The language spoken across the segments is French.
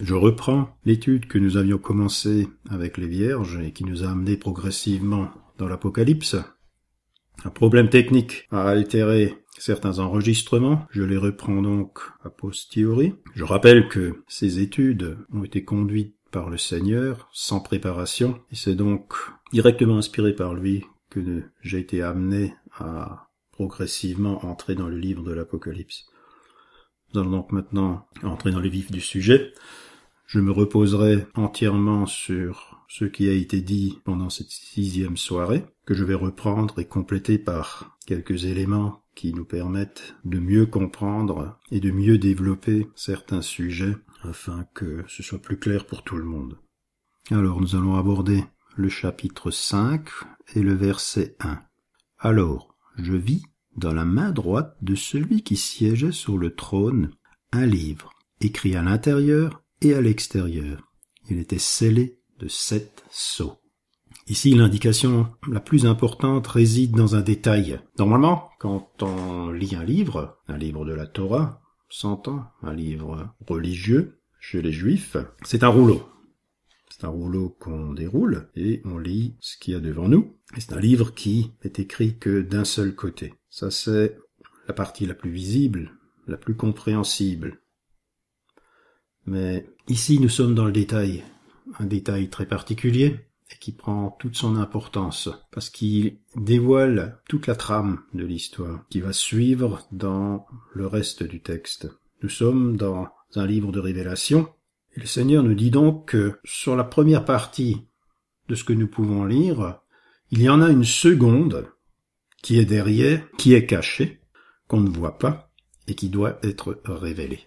Je reprends l'étude que nous avions commencée avec les vierges et qui nous a amené progressivement dans l'Apocalypse. Un problème technique a altéré certains enregistrements. Je les reprends donc a posteriori. Je rappelle que ces études ont été conduites par le Seigneur sans préparation et c'est donc directement inspiré par lui que j'ai été amené à progressivement entrer dans le livre de l'Apocalypse. Nous allons donc maintenant entrer dans le vif du sujet. Je me reposerai entièrement sur ce qui a été dit pendant cette sixième soirée, que je vais reprendre et compléter par quelques éléments qui nous permettent de mieux comprendre et de mieux développer certains sujets afin que ce soit plus clair pour tout le monde. Alors nous allons aborder le chapitre 5 et le verset 1. Alors je vis dans la main droite de celui qui siégeait sur le trône un livre, écrit à l'intérieur à l'extérieur. Il était scellé de sept sceaux. Ici, l'indication la plus importante réside dans un détail. Normalement, quand on lit un livre, un livre de la Torah, 100 un livre religieux chez les juifs, c'est un rouleau. C'est un rouleau qu'on déroule et on lit ce qu'il y a devant nous. C'est un livre qui est écrit que d'un seul côté. Ça, c'est la partie la plus visible, la plus compréhensible. Mais Ici, nous sommes dans le détail, un détail très particulier et qui prend toute son importance parce qu'il dévoile toute la trame de l'histoire qui va suivre dans le reste du texte. Nous sommes dans un livre de révélation et le Seigneur nous dit donc que sur la première partie de ce que nous pouvons lire, il y en a une seconde qui est derrière, qui est cachée, qu'on ne voit pas et qui doit être révélée.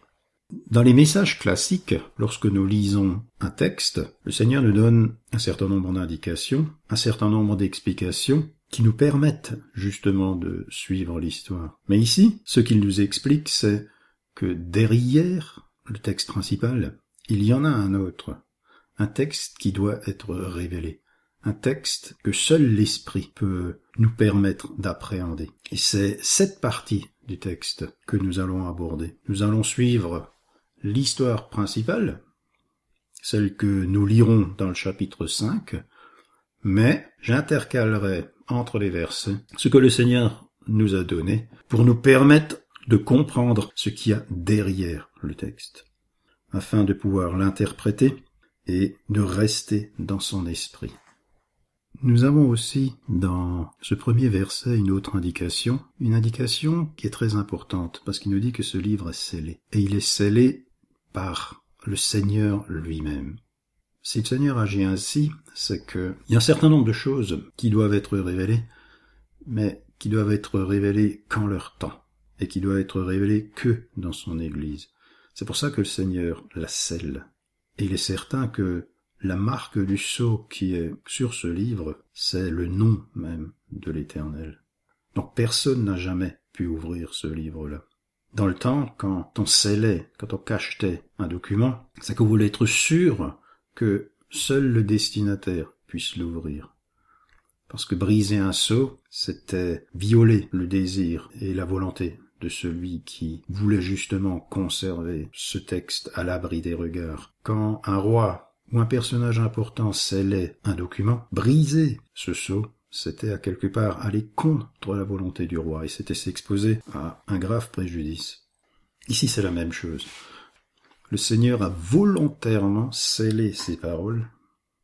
Dans les messages classiques, lorsque nous lisons un texte, le Seigneur nous donne un certain nombre d'indications, un certain nombre d'explications qui nous permettent justement de suivre l'histoire. Mais ici, ce qu'il nous explique, c'est que derrière le texte principal, il y en a un autre, un texte qui doit être révélé, un texte que seul l'Esprit peut nous permettre d'appréhender. Et c'est cette partie du texte que nous allons aborder. Nous allons suivre L'histoire principale, celle que nous lirons dans le chapitre 5, mais j'intercalerai entre les versets ce que le Seigneur nous a donné pour nous permettre de comprendre ce qu'il y a derrière le texte, afin de pouvoir l'interpréter et de rester dans son esprit. Nous avons aussi dans ce premier verset une autre indication, une indication qui est très importante parce qu'il nous dit que ce livre est scellé. Et il est scellé par le Seigneur lui-même. Si le Seigneur agit ainsi, c'est que y a un certain nombre de choses qui doivent être révélées, mais qui doivent être révélées qu'en leur temps, et qui doivent être révélées que dans son Église. C'est pour ça que le Seigneur la scelle. Et il est certain que la marque du sceau qui est sur ce livre, c'est le nom même de l'Éternel. Donc personne n'a jamais pu ouvrir ce livre-là. Dans le temps, quand on scellait, quand on cachetait un document, c'est qu'on voulait être sûr que seul le destinataire puisse l'ouvrir. Parce que briser un sceau, c'était violer le désir et la volonté de celui qui voulait justement conserver ce texte à l'abri des regards. Quand un roi ou un personnage important scellait un document, briser ce sceau c'était à quelque part aller contre la volonté du roi et c'était s'exposer à un grave préjudice. Ici, c'est la même chose. Le Seigneur a volontairement scellé ces paroles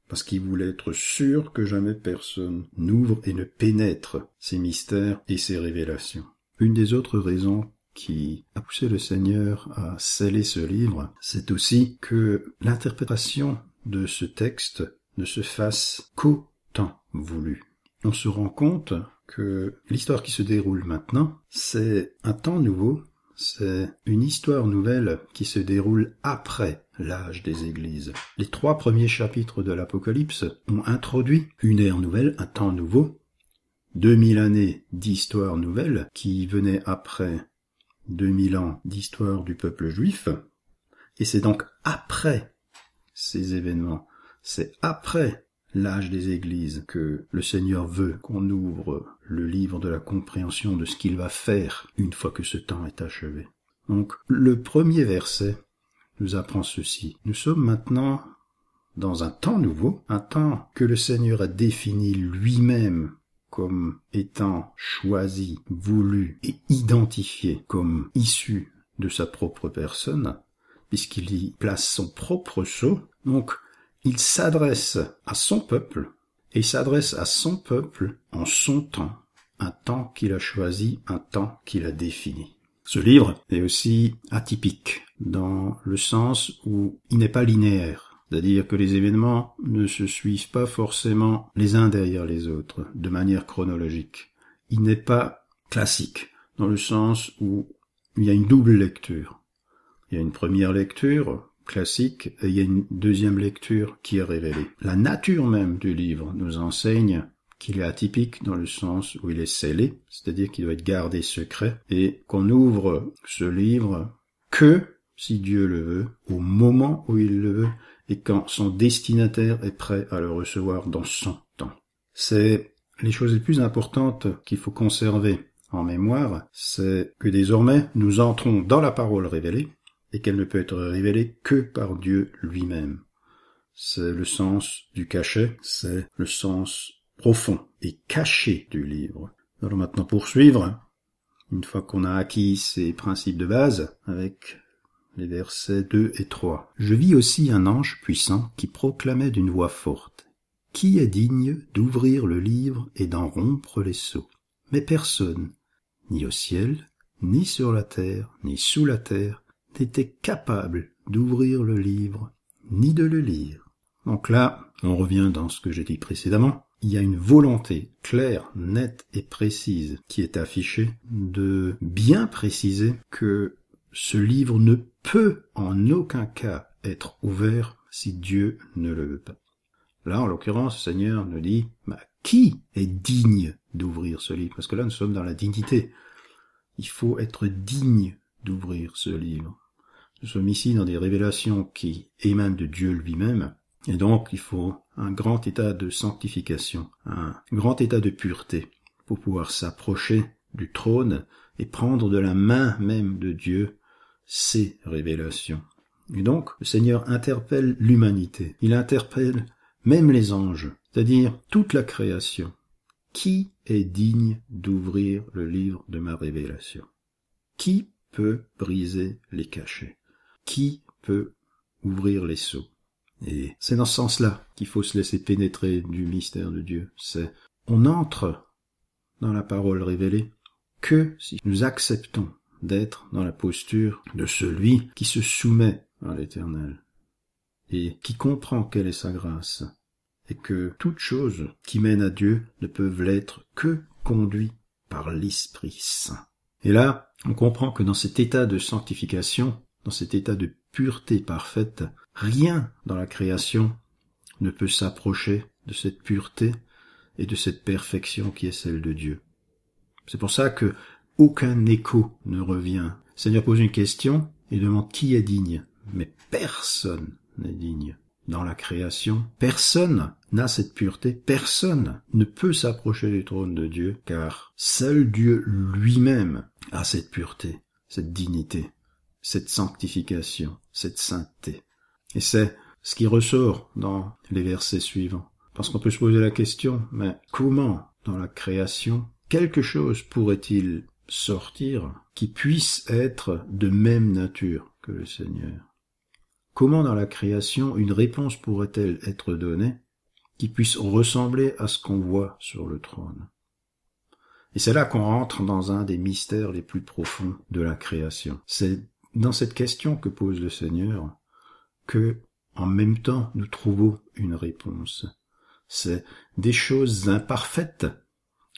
parce qu'il voulait être sûr que jamais personne n'ouvre et ne pénètre ces mystères et ses révélations. Une des autres raisons qui a poussé le Seigneur à sceller ce livre, c'est aussi que l'interprétation de ce texte ne se fasse qu'au temps voulu on se rend compte que l'histoire qui se déroule maintenant, c'est un temps nouveau, c'est une histoire nouvelle qui se déroule après l'âge des églises. Les trois premiers chapitres de l'Apocalypse ont introduit une ère nouvelle, un temps nouveau, 2000 années d'histoire nouvelle qui venaient après 2000 ans d'histoire du peuple juif, et c'est donc après ces événements, c'est après l'âge des églises, que le Seigneur veut qu'on ouvre le livre de la compréhension de ce qu'il va faire une fois que ce temps est achevé. Donc le premier verset nous apprend ceci. Nous sommes maintenant dans un temps nouveau, un temps que le Seigneur a défini lui-même comme étant choisi, voulu et identifié comme issu de sa propre personne, puisqu'il y place son propre sceau. Donc il s'adresse à son peuple, et il s'adresse à son peuple en son temps, un temps qu'il a choisi, un temps qu'il a défini. Ce livre est aussi atypique, dans le sens où il n'est pas linéaire. C'est-à-dire que les événements ne se suivent pas forcément les uns derrière les autres, de manière chronologique. Il n'est pas classique, dans le sens où il y a une double lecture. Il y a une première lecture classique, et il y a une deuxième lecture qui est révélée. La nature même du livre nous enseigne qu'il est atypique dans le sens où il est scellé, c'est-à-dire qu'il doit être gardé secret, et qu'on ouvre ce livre que, si Dieu le veut, au moment où il le veut, et quand son destinataire est prêt à le recevoir dans son temps. C'est les choses les plus importantes qu'il faut conserver en mémoire, c'est que désormais nous entrons dans la parole révélée, et qu'elle ne peut être révélée que par Dieu lui-même. C'est le sens du cachet, c'est le sens profond et caché du livre. Nous allons maintenant poursuivre, une fois qu'on a acquis ces principes de base, avec les versets 2 et 3. Je vis aussi un ange puissant qui proclamait d'une voix forte, Qui est digne d'ouvrir le livre et d'en rompre les sceaux Mais personne, ni au ciel, ni sur la terre, ni sous la terre, était capable d'ouvrir le livre ni de le lire. Donc là, on revient dans ce que j'ai dit précédemment. Il y a une volonté claire, nette et précise qui est affichée de bien préciser que ce livre ne peut en aucun cas être ouvert si Dieu ne le veut pas. Là, en l'occurrence, le Seigneur nous dit, bah, qui est digne d'ouvrir ce livre Parce que là, nous sommes dans la dignité. Il faut être digne d'ouvrir ce livre. Nous sommes ici dans des révélations qui émanent de Dieu lui-même. Et donc, il faut un grand état de sanctification, un grand état de pureté pour pouvoir s'approcher du trône et prendre de la main même de Dieu ces révélations. Et donc, le Seigneur interpelle l'humanité. Il interpelle même les anges, c'est-à-dire toute la création. Qui est digne d'ouvrir le livre de ma révélation? Qui peut briser les cachets? qui peut ouvrir les seaux Et c'est dans ce sens-là qu'il faut se laisser pénétrer du mystère de Dieu. C'est on entre dans la parole révélée que si nous acceptons d'être dans la posture de celui qui se soumet à l'Éternel et qui comprend quelle est sa grâce et que toutes choses qui mènent à Dieu ne peuvent l'être que conduites par l'Esprit Saint. Et là, on comprend que dans cet état de sanctification, dans cet état de pureté parfaite, rien dans la création ne peut s'approcher de cette pureté et de cette perfection qui est celle de Dieu. C'est pour ça que aucun écho ne revient. Seigneur pose une question et demande qui est digne. Mais personne n'est digne. Dans la création, personne n'a cette pureté, personne ne peut s'approcher du trône de Dieu, car seul Dieu lui-même a cette pureté, cette dignité cette sanctification, cette sainteté. Et c'est ce qui ressort dans les versets suivants. Parce qu'on peut se poser la question, mais comment, dans la création, quelque chose pourrait-il sortir qui puisse être de même nature que le Seigneur Comment dans la création une réponse pourrait-elle être donnée qui puisse ressembler à ce qu'on voit sur le trône Et c'est là qu'on rentre dans un des mystères les plus profonds de la création. C'est dans cette question que pose le Seigneur que, en même temps, nous trouvons une réponse. C'est des choses imparfaites.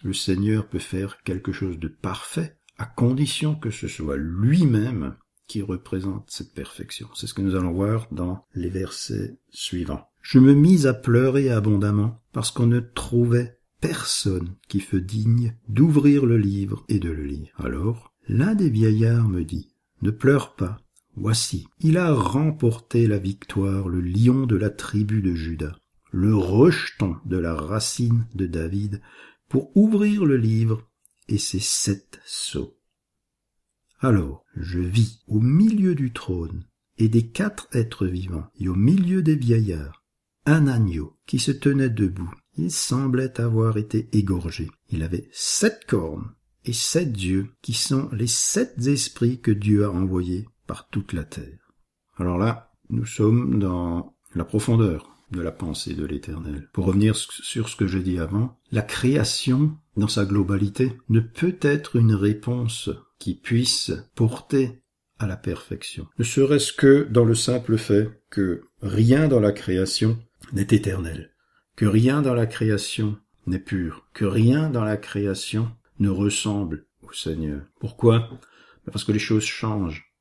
Le Seigneur peut faire quelque chose de parfait à condition que ce soit lui-même qui représente cette perfection. C'est ce que nous allons voir dans les versets suivants. Je me mis à pleurer abondamment parce qu'on ne trouvait personne qui fût digne d'ouvrir le livre et de le lire. Alors, l'un des vieillards me dit, ne pleure pas voici il a remporté la victoire le lion de la tribu de Judas, le rejeton de la racine de david pour ouvrir le livre et ses sept sceaux alors je vis au milieu du trône et des quatre êtres vivants et au milieu des vieillards un agneau qui se tenait debout il semblait avoir été égorgé il avait sept cornes et sept dieux, qui sont les sept esprits que Dieu a envoyés par toute la terre. Alors là, nous sommes dans la profondeur de la pensée de l'Éternel. Pour revenir sur ce que j'ai dit avant, la création, dans sa globalité, ne peut être une réponse qui puisse porter à la perfection. Ne serait-ce que dans le simple fait que rien dans la création n'est éternel, que rien dans la création n'est pur, que rien dans la création ne ressemble au Seigneur. Pourquoi ben Parce que les choses changent,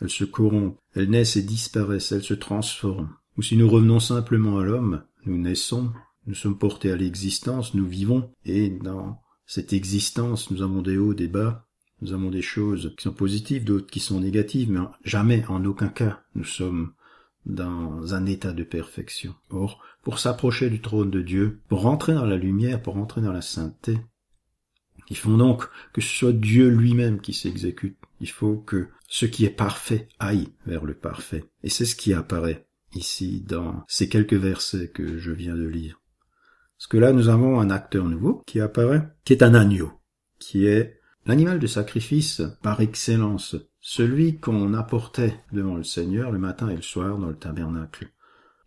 elles se corrompent, elles naissent et disparaissent, elles se transforment. Ou si nous revenons simplement à l'homme, nous naissons, nous sommes portés à l'existence, nous vivons, et dans cette existence, nous avons des hauts, des bas, nous avons des choses qui sont positives, d'autres qui sont négatives, mais jamais, en aucun cas, nous sommes dans un état de perfection. Or, pour s'approcher du trône de Dieu, pour rentrer dans la lumière, pour rentrer dans la sainteté, il faut donc que ce soit Dieu lui-même qui s'exécute. Il faut que ce qui est parfait aille vers le parfait. Et c'est ce qui apparaît ici dans ces quelques versets que je viens de lire. Parce que là, nous avons un acteur nouveau qui apparaît, qui est un agneau, qui est l'animal de sacrifice par excellence, celui qu'on apportait devant le Seigneur le matin et le soir dans le tabernacle.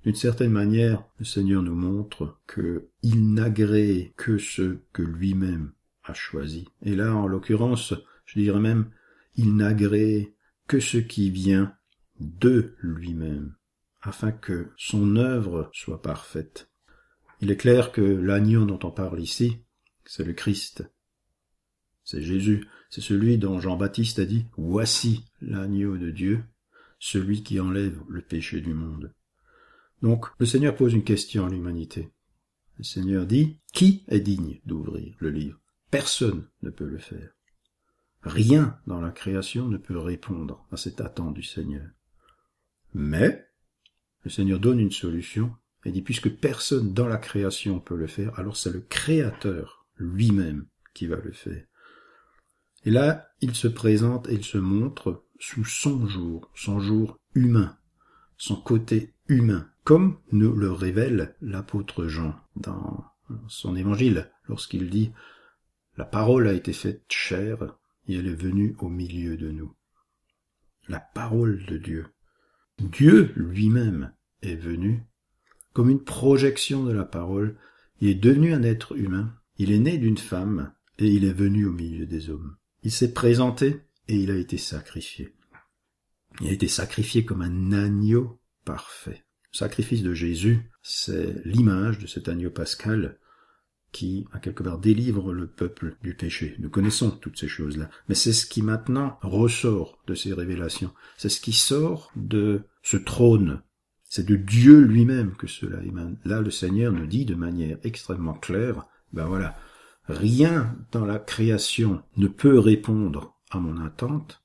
D'une certaine manière, le Seigneur nous montre que il n'agrée que ce que lui-même choisi. Et là, en l'occurrence, je dirais même, il n'agrée que ce qui vient de lui-même, afin que son œuvre soit parfaite. Il est clair que l'agneau dont on parle ici, c'est le Christ. C'est Jésus, c'est celui dont Jean-Baptiste a dit ⁇ Voici l'agneau de Dieu, celui qui enlève le péché du monde ⁇ Donc le Seigneur pose une question à l'humanité. Le Seigneur dit ⁇ Qui est digne d'ouvrir le livre Personne ne peut le faire. Rien dans la création ne peut répondre à cette attente du Seigneur. Mais le Seigneur donne une solution et dit puisque personne dans la création peut le faire, alors c'est le Créateur lui-même qui va le faire. Et là, il se présente et il se montre sous son jour, son jour humain, son côté humain, comme nous le révèle l'apôtre Jean dans son évangile, lorsqu'il dit la parole a été faite chère et elle est venue au milieu de nous. La parole de Dieu. Dieu lui-même est venu comme une projection de la parole. Il est devenu un être humain. Il est né d'une femme et il est venu au milieu des hommes. Il s'est présenté et il a été sacrifié. Il a été sacrifié comme un agneau parfait. Le sacrifice de Jésus, c'est l'image de cet agneau pascal qui, à quelque part, délivre le peuple du péché. Nous connaissons toutes ces choses-là. Mais c'est ce qui maintenant ressort de ces révélations. C'est ce qui sort de ce trône. C'est de Dieu lui-même que cela émane. Là, le Seigneur nous dit de manière extrêmement claire, ben voilà, rien dans la création ne peut répondre à mon attente,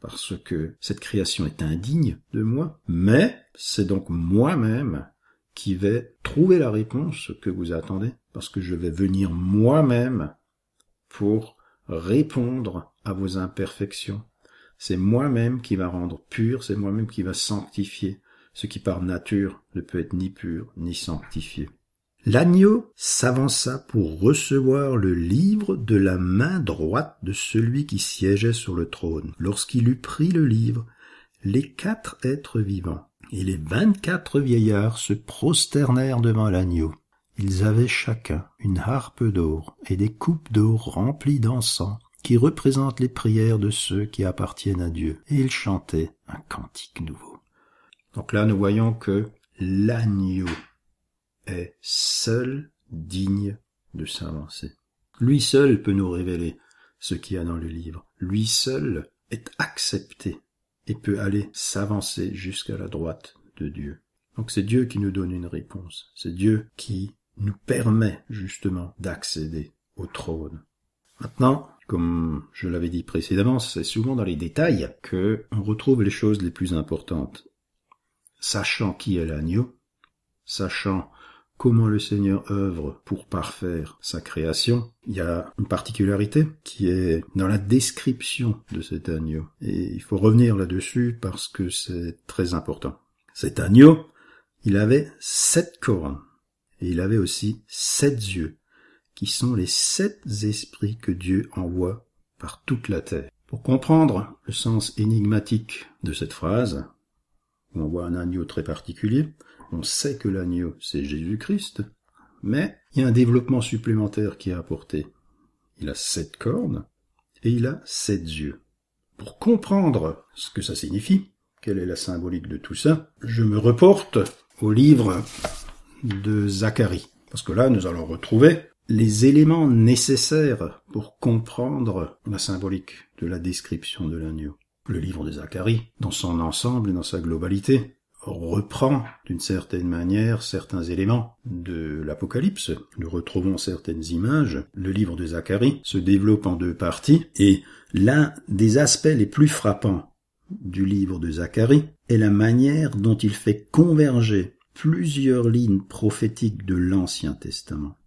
parce que cette création est indigne de moi, mais c'est donc moi-même qui vais trouver la réponse que vous attendez parce que je vais venir moi-même pour répondre à vos imperfections. C'est moi-même qui va rendre pur, c'est moi-même qui va sanctifier ce qui par nature ne peut être ni pur ni sanctifié. L'agneau s'avança pour recevoir le livre de la main droite de celui qui siégeait sur le trône. Lorsqu'il eut pris le livre, les quatre êtres vivants et les vingt-quatre vieillards se prosternèrent devant l'agneau. Ils avaient chacun une harpe d'or et des coupes d'or remplies d'encens, qui représentent les prières de ceux qui appartiennent à Dieu, et ils chantaient un cantique nouveau. Donc là, nous voyons que l'agneau est seul digne de s'avancer. Lui seul peut nous révéler ce qu'il y a dans le livre. Lui seul est accepté et peut aller s'avancer jusqu'à la droite de Dieu. Donc c'est Dieu qui nous donne une réponse. C'est Dieu qui nous permet justement d'accéder au trône. Maintenant, comme je l'avais dit précédemment, c'est souvent dans les détails que on retrouve les choses les plus importantes. Sachant qui est l'agneau, sachant comment le Seigneur œuvre pour parfaire sa création, il y a une particularité qui est dans la description de cet agneau. Et il faut revenir là-dessus parce que c'est très important. Cet agneau, il avait sept cornes. Et il avait aussi sept yeux, qui sont les sept esprits que Dieu envoie par toute la terre. Pour comprendre le sens énigmatique de cette phrase, on voit un agneau très particulier, on sait que l'agneau c'est Jésus-Christ, mais il y a un développement supplémentaire qui est apporté. Il a sept cornes et il a sept yeux. Pour comprendre ce que ça signifie, quelle est la symbolique de tout ça, je me reporte au livre de Zacharie. Parce que là, nous allons retrouver les éléments nécessaires pour comprendre la symbolique de la description de l'agneau. Le livre de Zacharie, dans son ensemble et dans sa globalité, reprend d'une certaine manière certains éléments de l'Apocalypse. Nous retrouvons certaines images. Le livre de Zacharie se développe en deux parties et l'un des aspects les plus frappants du livre de Zacharie est la manière dont il fait converger plusieurs lignes prophétiques de l'Ancien Testament.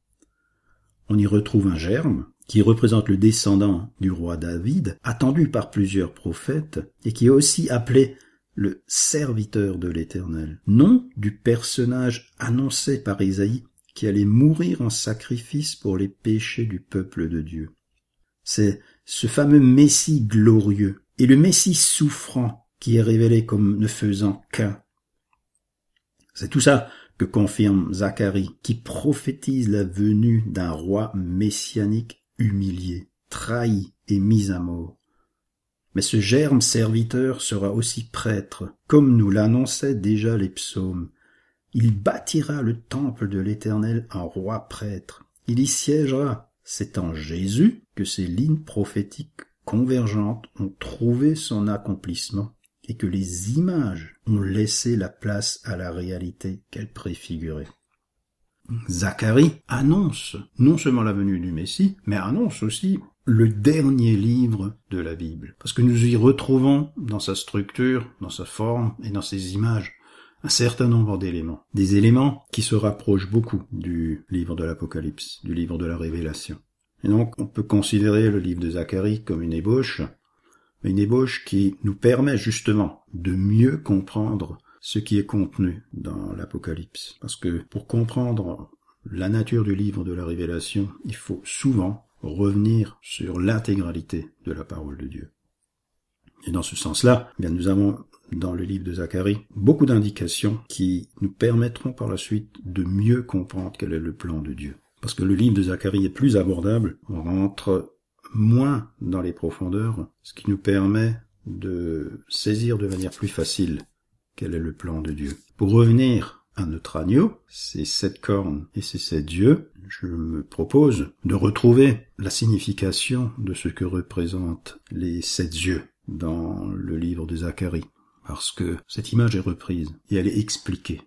On y retrouve un germe qui représente le descendant du roi David, attendu par plusieurs prophètes, et qui est aussi appelé le serviteur de l'Éternel, nom du personnage annoncé par Isaïe qui allait mourir en sacrifice pour les péchés du peuple de Dieu. C'est ce fameux Messie glorieux et le Messie souffrant qui est révélé comme ne faisant qu'un c'est tout ça que confirme Zacharie, qui prophétise la venue d'un roi messianique humilié, trahi et mis à mort. Mais ce germe serviteur sera aussi prêtre, comme nous l'annonçaient déjà les psaumes. Il bâtira le temple de l'Éternel en roi prêtre. Il y siégera. C'est en Jésus que ces lignes prophétiques convergentes ont trouvé son accomplissement et que les images ont laissé la place à la réalité qu'elles préfiguraient. Zacharie annonce non seulement la venue du Messie, mais annonce aussi le dernier livre de la Bible. Parce que nous y retrouvons dans sa structure, dans sa forme et dans ses images un certain nombre d'éléments. Des éléments qui se rapprochent beaucoup du livre de l'Apocalypse, du livre de la Révélation. Et donc on peut considérer le livre de Zacharie comme une ébauche une ébauche qui nous permet justement de mieux comprendre ce qui est contenu dans l'Apocalypse. Parce que pour comprendre la nature du livre de la Révélation, il faut souvent revenir sur l'intégralité de la parole de Dieu. Et dans ce sens-là, eh bien nous avons dans le livre de Zacharie beaucoup d'indications qui nous permettront par la suite de mieux comprendre quel est le plan de Dieu. Parce que le livre de Zacharie est plus abordable, on rentre moins dans les profondeurs, ce qui nous permet de saisir de manière plus facile quel est le plan de Dieu. Pour revenir à notre agneau, ces sept cornes et ces sept yeux, je me propose de retrouver la signification de ce que représentent les sept yeux dans le livre de Zacharie, parce que cette image est reprise et elle est expliquée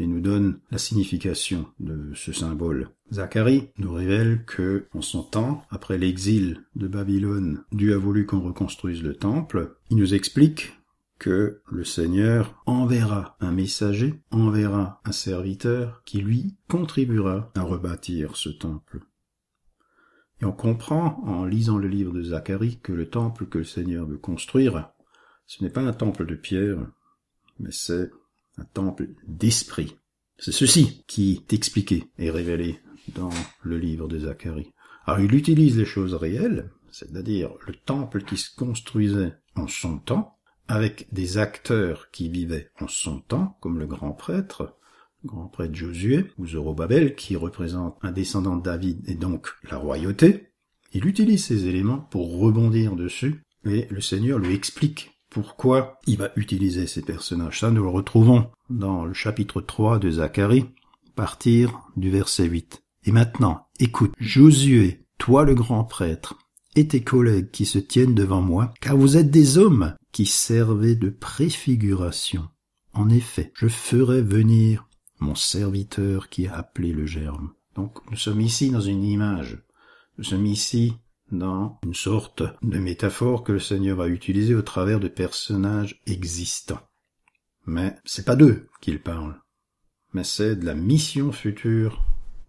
et nous donne la signification de ce symbole. Zacharie nous révèle que, en son temps, après l'exil de Babylone, Dieu a voulu qu'on reconstruise le temple. Il nous explique que le Seigneur enverra un messager, enverra un serviteur qui lui contribuera à rebâtir ce temple. Et on comprend, en lisant le livre de Zacharie, que le temple que le Seigneur veut construire, ce n'est pas un temple de pierre, mais c'est un temple d'esprit. C'est ceci qui est expliqué et révélé dans le livre de Zacharie. Alors il utilise les choses réelles, c'est-à-dire le temple qui se construisait en son temps, avec des acteurs qui vivaient en son temps, comme le grand prêtre, le grand prêtre Josué, ou Zorobabel, qui représente un descendant de David et donc la royauté, il utilise ces éléments pour rebondir dessus, et le Seigneur lui explique pourquoi il va utiliser ces personnages. Ça, nous le retrouvons dans le chapitre 3 de Zacharie, partir du verset 8. Et maintenant, écoute, Josué, toi le grand prêtre, et tes collègues qui se tiennent devant moi, car vous êtes des hommes qui servez de préfiguration. En effet, je ferai venir mon serviteur qui a appelé le germe. Donc nous sommes ici dans une image. Nous sommes ici dans une sorte de métaphore que le Seigneur a utilisée au travers de personnages existants. Mais c'est pas d'eux qu'il parle, mais c'est de la mission future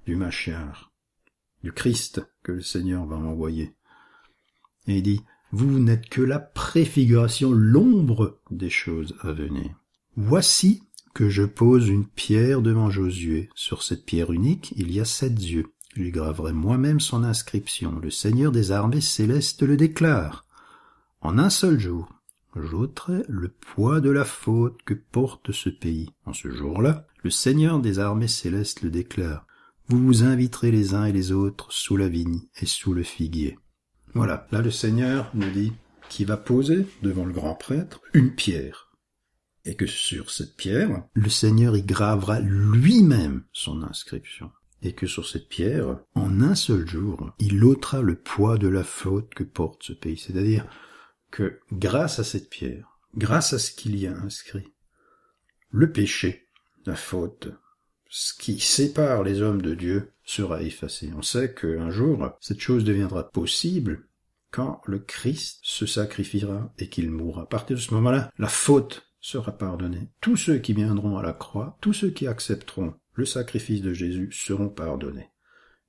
du Machiar, du Christ que le Seigneur va envoyer. Et il dit, vous n'êtes que la préfiguration, l'ombre des choses à venir. Voici que je pose une pierre devant Josué. Sur cette pierre unique, il y a sept yeux. Je graverai moi-même son inscription. Le Seigneur des armées célestes le déclare. En un seul jour, j'ôterai le poids de la faute que porte ce pays. En ce jour-là, le Seigneur des armées célestes le déclare. Vous vous inviterez les uns et les autres sous la vigne et sous le figuier. Voilà, là le Seigneur nous dit qu'il va poser devant le grand prêtre une pierre. Et que sur cette pierre, le Seigneur y gravera lui-même son inscription et que sur cette pierre, en un seul jour, il ôtera le poids de la faute que porte ce pays. C'est-à-dire que grâce à cette pierre, grâce à ce qu'il y a inscrit, le péché, la faute, ce qui sépare les hommes de Dieu sera effacé. On sait qu'un jour, cette chose deviendra possible quand le Christ se sacrifiera et qu'il mourra. À partir de ce moment-là, la faute sera pardonnée. Tous ceux qui viendront à la croix, tous ceux qui accepteront le sacrifice de Jésus seront pardonnés.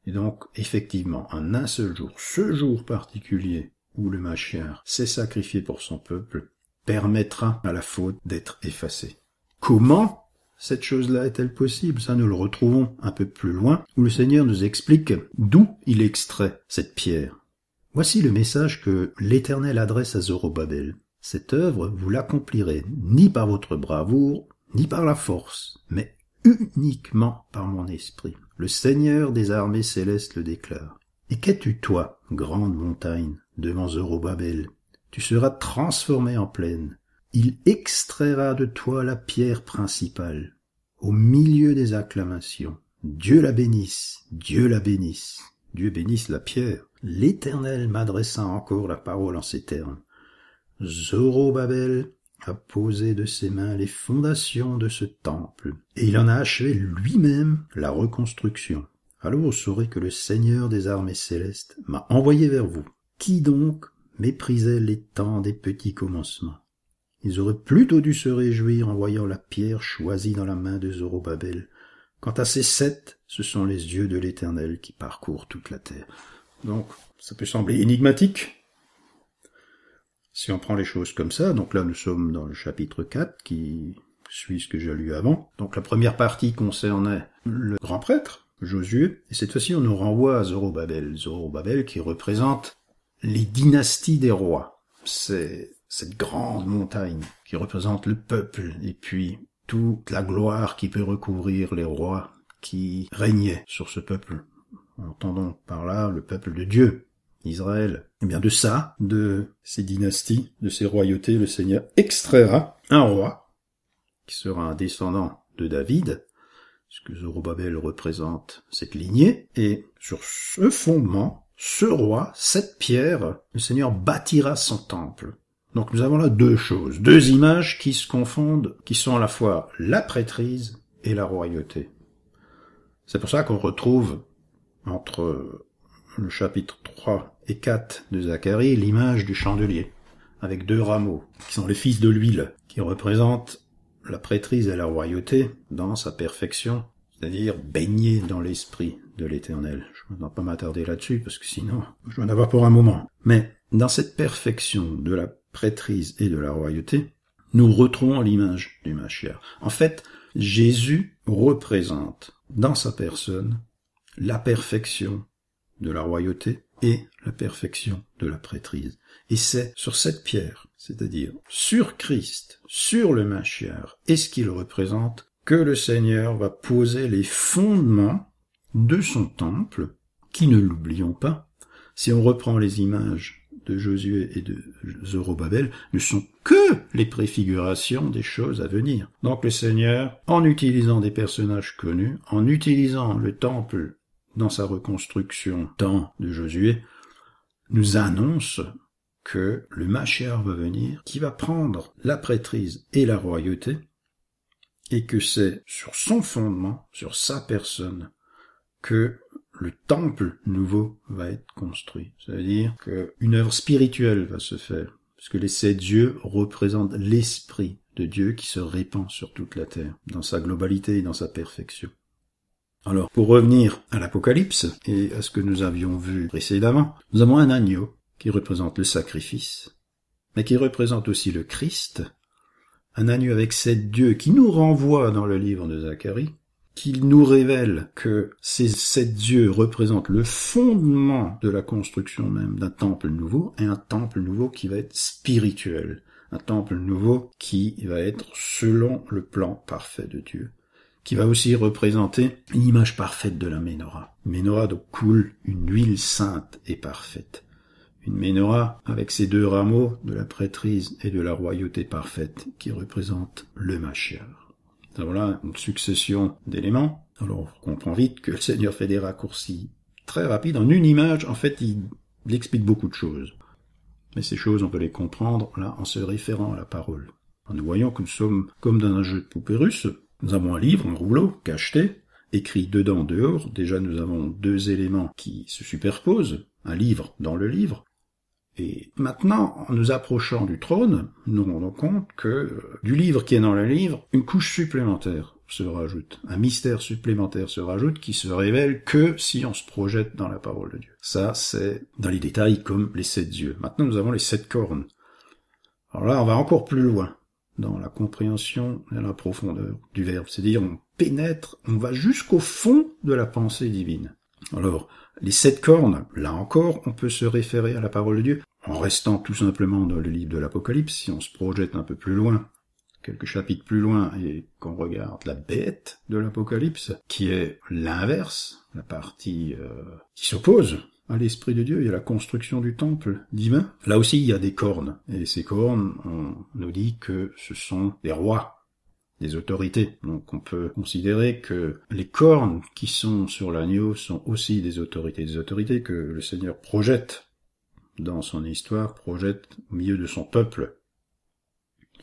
Et donc, effectivement, en un seul jour, ce jour particulier où le machin s'est sacrifié pour son peuple, permettra à la faute d'être effacée. Comment cette chose-là est-elle possible Ça, nous le retrouvons un peu plus loin, où le Seigneur nous explique d'où il extrait cette pierre. Voici le message que l'Éternel adresse à Zorobabel. Cette œuvre, vous l'accomplirez ni par votre bravoure, ni par la force, mais uniquement par mon esprit. Le Seigneur des armées célestes le déclare. Et qu'as-tu, toi, grande montagne, devant Zorobabel Tu seras transformé en plaine. Il extraira de toi la pierre principale. Au milieu des acclamations, Dieu la bénisse, Dieu la bénisse, Dieu bénisse la pierre. L'Éternel m'adressa encore la parole en ces termes. Zorobabel, a posé de ses mains les fondations de ce temple, et il en a achevé lui-même la reconstruction. Alors vous saurez que le Seigneur des armées célestes m'a envoyé vers vous. Qui donc méprisait les temps des petits commencements Ils auraient plutôt dû se réjouir en voyant la pierre choisie dans la main de Zorobabel. Quant à ces sept, ce sont les yeux de l'Éternel qui parcourent toute la terre. Donc, ça peut sembler énigmatique, si on prend les choses comme ça, donc là nous sommes dans le chapitre 4 qui suit ce que j'ai lu avant. Donc la première partie concernait le grand prêtre, Josué, et cette fois-ci on nous renvoie à Zorobabel. Zorobabel qui représente les dynasties des rois. C'est cette grande montagne qui représente le peuple et puis toute la gloire qui peut recouvrir les rois qui régnaient sur ce peuple. Entendons par là le peuple de Dieu, Israël, eh bien de ça, de ces dynasties, de ces royautés, le Seigneur extraira un roi qui sera un descendant de David, ce que Zorobabel représente cette lignée, et sur ce fondement, ce roi, cette pierre, le Seigneur bâtira son temple. Donc nous avons là deux choses, deux images qui se confondent, qui sont à la fois la prêtrise et la royauté. C'est pour ça qu'on retrouve entre le chapitre 3 et 4 de Zacharie l'image du chandelier, avec deux rameaux, qui sont les fils de l'huile, qui représentent la prêtrise et la royauté dans sa perfection, c'est-à-dire baignée dans l'esprit de l'éternel. Je ne vais pas m'attarder là-dessus, parce que sinon, je vais en avoir pour un moment. Mais dans cette perfection de la prêtrise et de la royauté, nous retrouvons l'image du Machiav. En fait, Jésus représente dans sa personne la perfection de la royauté et la perfection de la prêtrise. Et c'est sur cette pierre, c'est-à-dire sur Christ, sur le Minceur, et ce qu'il représente, que le Seigneur va poser les fondements de son temple, qui ne l'oublions pas, si on reprend les images de Josué et de Zorobabel, ne sont que les préfigurations des choses à venir. Donc le Seigneur, en utilisant des personnages connus, en utilisant le temple dans sa reconstruction temps de Josué, nous annonce que le Machéar va venir, qui va prendre la prêtrise et la royauté, et que c'est sur son fondement, sur sa personne, que le temple nouveau va être construit. cest à dire qu'une œuvre spirituelle va se faire, puisque les sept dieux représentent l'esprit de Dieu qui se répand sur toute la terre, dans sa globalité et dans sa perfection. Alors, pour revenir à l'Apocalypse et à ce que nous avions vu précédemment, nous avons un agneau qui représente le sacrifice, mais qui représente aussi le Christ, un agneau avec sept dieux qui nous renvoie dans le livre de Zacharie, qu'il nous révèle que ces sept dieux représentent le fondement de la construction même d'un temple nouveau, et un temple nouveau qui va être spirituel, un temple nouveau qui va être selon le plan parfait de Dieu qui va aussi représenter une image parfaite de la menorah. Une menorah donc coule une huile sainte et parfaite. Une menorah avec ses deux rameaux de la prêtrise et de la royauté parfaite qui représente le Ça Voilà une succession d'éléments. Alors on comprend vite que le Seigneur fait des raccourcis très rapides. En une image, en fait, il, il explique beaucoup de choses. Mais ces choses, on peut les comprendre là en se référant à la parole. Nous voyons que nous sommes comme dans un jeu de poupées russes, nous avons un livre, un rouleau cacheté, écrit dedans, dehors. Déjà, nous avons deux éléments qui se superposent, un livre dans le livre. Et maintenant, en nous approchant du trône, nous rendons compte que euh, du livre qui est dans le livre, une couche supplémentaire se rajoute, un mystère supplémentaire se rajoute qui se révèle que si on se projette dans la parole de Dieu. Ça, c'est dans les détails comme les sept yeux. Maintenant, nous avons les sept cornes. Alors là, on va encore plus loin dans la compréhension et la profondeur du Verbe. C'est-à-dire, on pénètre, on va jusqu'au fond de la pensée divine. Alors, les sept cornes, là encore, on peut se référer à la parole de Dieu en restant tout simplement dans le livre de l'Apocalypse. Si on se projette un peu plus loin, quelques chapitres plus loin, et qu'on regarde la bête de l'Apocalypse, qui est l'inverse, la partie euh, qui s'oppose à l'Esprit de Dieu, il y a la construction du temple divin. Là aussi, il y a des cornes. Et ces cornes, on nous dit que ce sont des rois, des autorités. Donc on peut considérer que les cornes qui sont sur l'agneau sont aussi des autorités, des autorités que le Seigneur projette dans son histoire, projette au milieu de son peuple.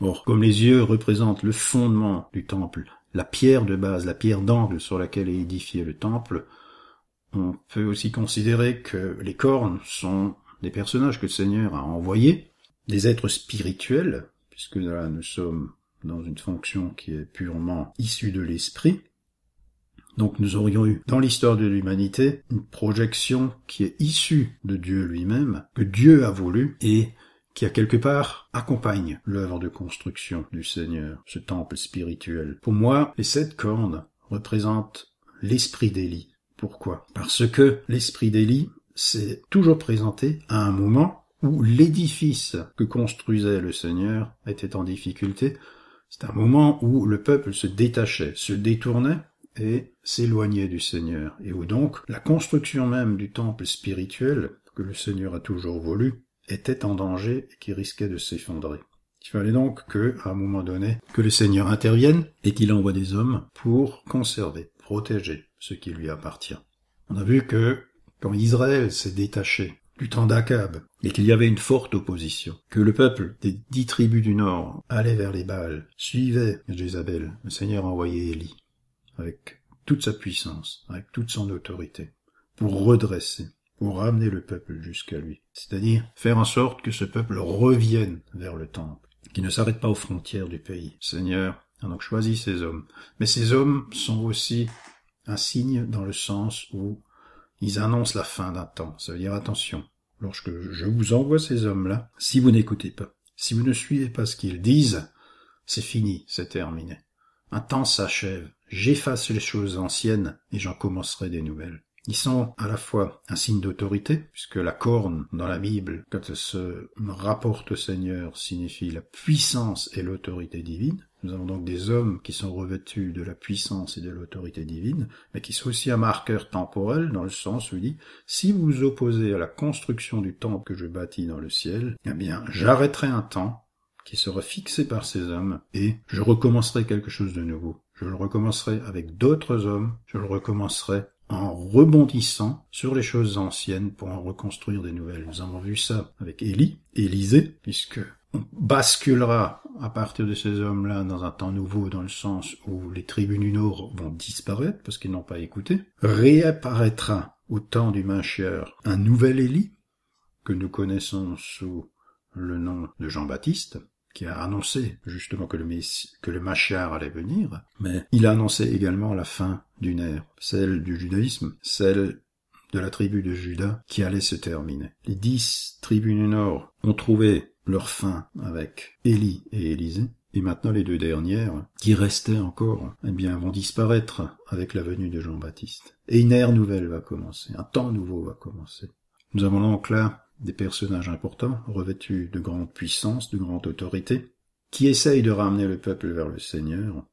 Or, comme les yeux représentent le fondement du temple, la pierre de base, la pierre d'angle sur laquelle est édifié le temple, on peut aussi considérer que les cornes sont des personnages que le Seigneur a envoyés, des êtres spirituels, puisque là nous sommes dans une fonction qui est purement issue de l'esprit. Donc nous aurions eu dans l'histoire de l'humanité une projection qui est issue de Dieu lui-même, que Dieu a voulu et qui a quelque part accompagne l'œuvre de construction du Seigneur, ce temple spirituel. Pour moi, les sept cornes représentent l'esprit d'Élie, pourquoi Parce que l'esprit d'Élie s'est toujours présenté à un moment où l'édifice que construisait le Seigneur était en difficulté. C'est un moment où le peuple se détachait, se détournait et s'éloignait du Seigneur, et où donc la construction même du temple spirituel que le Seigneur a toujours voulu était en danger et qui risquait de s'effondrer. Il fallait donc que, à un moment donné, que le Seigneur intervienne et qu'il envoie des hommes pour conserver, protéger ce qui lui appartient. On a vu que quand Israël s'est détaché du temps d'Akab et qu'il y avait une forte opposition, que le peuple des dix tribus du Nord allait vers les Baals, suivait Jézabel, le Seigneur envoyait Élie avec toute sa puissance, avec toute son autorité, pour redresser, pour ramener le peuple jusqu'à lui, c'est-à-dire faire en sorte que ce peuple revienne vers le temple, qui ne s'arrête pas aux frontières du pays. Seigneur, donc choisis ces hommes. Mais ces hommes sont aussi un signe dans le sens où ils annoncent la fin d'un temps. Ça veut dire attention, lorsque je vous envoie ces hommes-là, si vous n'écoutez pas, si vous ne suivez pas ce qu'ils disent, c'est fini, c'est terminé. Un temps s'achève. J'efface les choses anciennes et j'en commencerai des nouvelles. Ils sont à la fois un signe d'autorité, puisque la corne dans la Bible, quand elle se rapporte au Seigneur, signifie la puissance et l'autorité divine, nous avons donc des hommes qui sont revêtus de la puissance et de l'autorité divine, mais qui sont aussi un marqueur temporel dans le sens où il dit si vous vous opposez à la construction du temple que je bâtis dans le ciel, eh bien j'arrêterai un temps qui sera fixé par ces hommes et je recommencerai quelque chose de nouveau. Je le recommencerai avec d'autres hommes, je le recommencerai en rebondissant sur les choses anciennes pour en reconstruire des nouvelles. Nous avons vu ça avec Élie, Élisée, puisque basculera à partir de ces hommes-là dans un temps nouveau, dans le sens où les tribus du Nord vont disparaître parce qu'ils n'ont pas écouté, réapparaîtra au temps du Machiaire un nouvel Élie, que nous connaissons sous le nom de Jean-Baptiste, qui a annoncé justement que le, que le allait venir, mais il a annoncé également la fin d'une ère, celle du judaïsme, celle de la tribu de Juda qui allait se terminer. Les dix tribus du Nord ont trouvé leur fin avec Élie et Élisée. Et maintenant, les deux dernières, qui restaient encore, eh bien, vont disparaître avec la venue de Jean-Baptiste. Et une ère nouvelle va commencer, un temps nouveau va commencer. Nous avons donc là des personnages importants, revêtus de grande puissance, de grande autorité, qui essayent de ramener le peuple vers le Seigneur,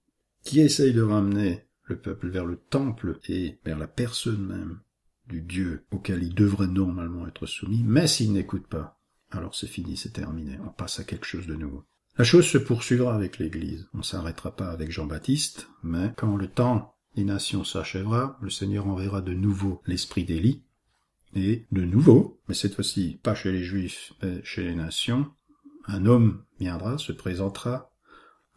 qui essayent de ramener le peuple vers le temple et vers la personne même du Dieu auquel il devrait normalement être soumis, mais s'il n'écoute pas alors c'est fini, c'est terminé, on passe à quelque chose de nouveau. La chose se poursuivra avec l'Église. On ne s'arrêtera pas avec Jean-Baptiste, mais quand le temps des nations s'achèvera, le Seigneur enverra de nouveau l'esprit d'Élie, et de nouveau, mais cette fois-ci pas chez les Juifs, mais chez les nations, un homme viendra, se présentera,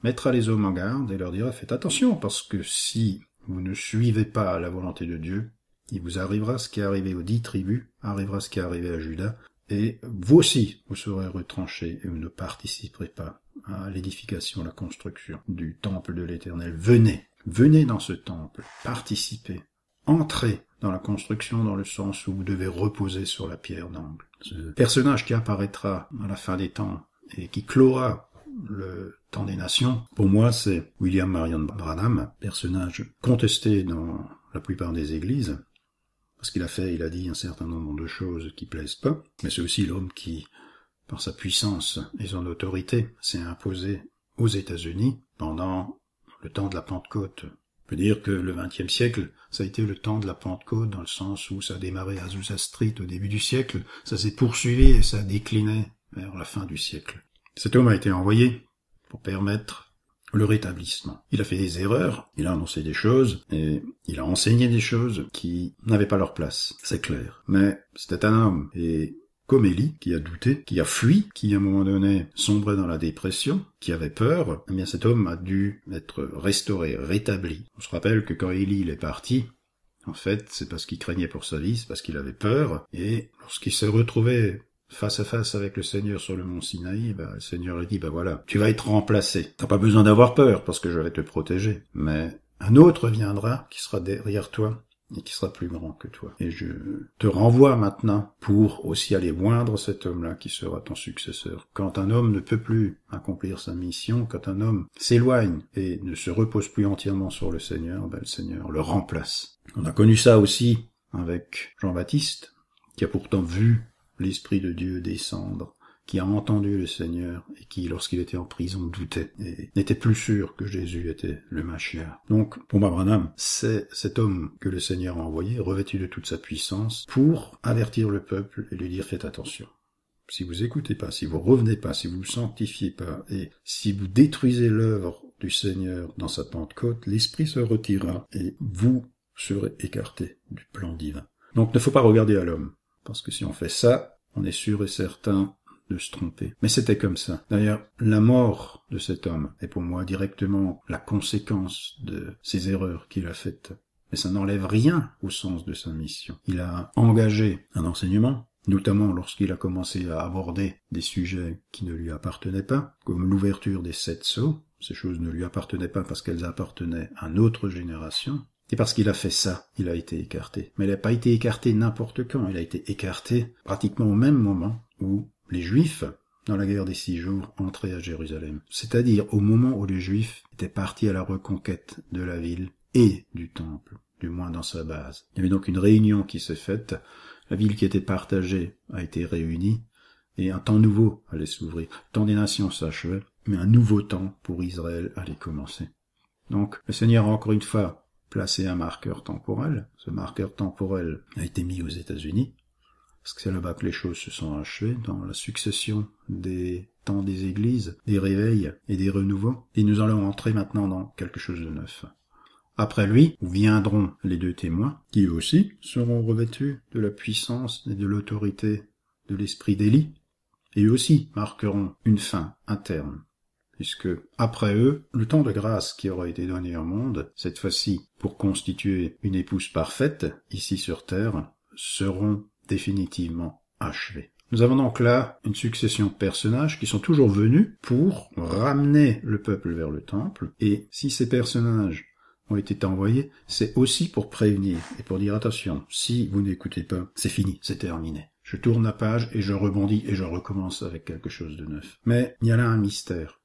mettra les hommes en garde et leur dira faites attention, parce que si vous ne suivez pas la volonté de Dieu, il vous arrivera ce qui est arrivé aux dix tribus, arrivera ce qui est arrivé à Judas, et vous aussi, vous serez retranchés et vous ne participerez pas à l'édification, la construction du temple de l'éternel. Venez, venez dans ce temple, participez, entrez dans la construction dans le sens où vous devez reposer sur la pierre d'angle. Ce personnage qui apparaîtra à la fin des temps et qui clora le temps des nations, pour moi c'est William Marion Branham, personnage contesté dans la plupart des églises, parce qu'il a fait, il a dit un certain nombre de choses qui plaisent pas, mais c'est aussi l'homme qui, par sa puissance et son autorité, s'est imposé aux États-Unis pendant le temps de la Pentecôte. On peut dire que le XXe siècle, ça a été le temps de la Pentecôte dans le sens où ça a démarré à Azusa Street au début du siècle, ça s'est poursuivi et ça a décliné vers la fin du siècle. Cet homme a été envoyé pour permettre le rétablissement. Il a fait des erreurs, il a annoncé des choses, et il a enseigné des choses qui n'avaient pas leur place, c'est clair. Mais c'était un homme, et comme Élie, qui a douté, qui a fui, qui à un moment donné sombrait dans la dépression, qui avait peur, eh bien cet homme a dû être restauré, rétabli. On se rappelle que quand Élie est parti, en fait, c'est parce qu'il craignait pour sa vie, c'est parce qu'il avait peur, et lorsqu'il s'est retrouvé face à face avec le Seigneur sur le mont Sinaï, ben, le Seigneur lui dit, bah voilà, tu vas être remplacé. T'as pas besoin d'avoir peur parce que je vais te protéger. Mais un autre viendra qui sera derrière toi et qui sera plus grand que toi. Et je te renvoie maintenant pour aussi aller moindre cet homme-là qui sera ton successeur. Quand un homme ne peut plus accomplir sa mission, quand un homme s'éloigne et ne se repose plus entièrement sur le Seigneur, ben le Seigneur le remplace. On a connu ça aussi avec Jean-Baptiste, qui a pourtant vu l'Esprit de Dieu descendre, qui a entendu le Seigneur et qui, lorsqu'il était en prison, doutait et n'était plus sûr que Jésus était le Machia. Donc, pour Mabranam, c'est cet homme que le Seigneur a envoyé, revêtu de toute sa puissance, pour avertir le peuple et lui dire faites attention. Si vous écoutez pas, si vous revenez pas, si vous sanctifiez pas, et si vous détruisez l'œuvre du Seigneur dans sa Pentecôte, l'Esprit se retirera et vous serez écarté du plan divin. Donc ne faut pas regarder à l'homme, parce que si on fait ça, on est sûr et certain de se tromper. Mais c'était comme ça. D'ailleurs, la mort de cet homme est pour moi directement la conséquence de ces erreurs qu'il a faites. Mais ça n'enlève rien au sens de sa mission. Il a engagé un enseignement, notamment lorsqu'il a commencé à aborder des sujets qui ne lui appartenaient pas, comme l'ouverture des sept sceaux. Ces choses ne lui appartenaient pas parce qu'elles appartenaient à une autre génération. Et parce qu'il a fait ça, il a été écarté. Mais il n'a pas été écarté n'importe quand, il a été écarté pratiquement au même moment où les Juifs, dans la guerre des six jours, entraient à Jérusalem. C'est-à-dire au moment où les Juifs étaient partis à la reconquête de la ville et du temple, du moins dans sa base. Il y avait donc une réunion qui s'est faite, la ville qui était partagée a été réunie, et un temps nouveau allait s'ouvrir. Le temps des nations s'achevait, mais un nouveau temps pour Israël allait commencer. Donc le Seigneur, encore une fois, placer un marqueur temporel. Ce marqueur temporel a été mis aux États-Unis, parce que c'est là-bas que les choses se sont achevées, dans la succession des temps des églises, des réveils et des renouveaux. Et nous allons entrer maintenant dans quelque chose de neuf. Après lui viendront les deux témoins, qui eux aussi seront revêtus de la puissance et de l'autorité de l'esprit d'Élie, et eux aussi marqueront une fin interne puisque, après eux, le temps de grâce qui aura été donné au monde, cette fois-ci pour constituer une épouse parfaite, ici sur terre, seront définitivement achevés. Nous avons donc là une succession de personnages qui sont toujours venus pour ramener le peuple vers le temple, et si ces personnages ont été envoyés, c'est aussi pour prévenir et pour dire attention, si vous n'écoutez pas, c'est fini, c'est terminé. Je tourne la page et je rebondis et je recommence avec quelque chose de neuf. Mais il y a là un mystère.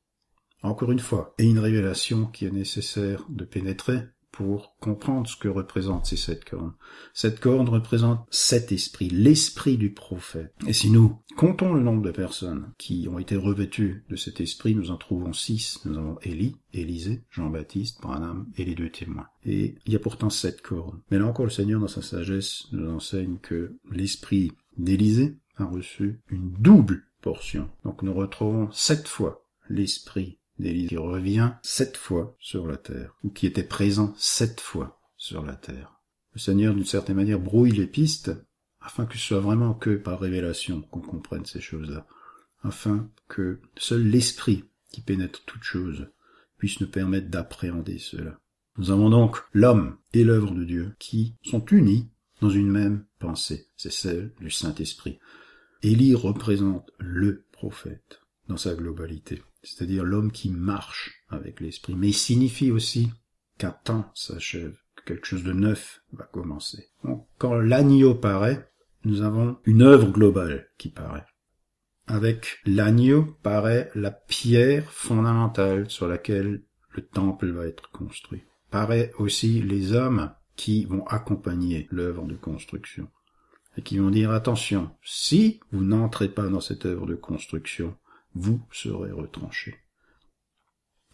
Encore une fois, et une révélation qui est nécessaire de pénétrer pour comprendre ce que représentent ces sept cornes. Cette corne représente cet esprit, l'esprit du prophète. Et si nous comptons le nombre de personnes qui ont été revêtues de cet esprit, nous en trouvons six. Nous avons Élie, Élisée, Jean-Baptiste, Branham et les deux témoins. Et il y a pourtant sept cornes. Mais là encore, le Seigneur, dans sa sagesse, nous enseigne que l'esprit d'Élisée a reçu une double portion. Donc nous retrouvons sept fois l'esprit d'Élie qui revient sept fois sur la terre, ou qui était présent sept fois sur la terre. Le Seigneur, d'une certaine manière, brouille les pistes, afin que ce soit vraiment que par révélation qu'on comprenne ces choses-là, afin que seul l'Esprit qui pénètre toutes choses puisse nous permettre d'appréhender cela. Nous avons donc l'homme et l'œuvre de Dieu qui sont unis dans une même pensée, c'est celle du Saint-Esprit. Élie représente le prophète dans sa globalité c'est-à-dire l'homme qui marche avec l'esprit, mais il signifie aussi qu'un temps s'achève, que quelque chose de neuf va commencer. quand l'agneau paraît, nous avons une œuvre globale qui paraît. Avec l'agneau paraît la pierre fondamentale sur laquelle le temple va être construit. Paraît aussi les hommes qui vont accompagner l'œuvre de construction et qui vont dire attention, si vous n'entrez pas dans cette œuvre de construction, vous serez retranché.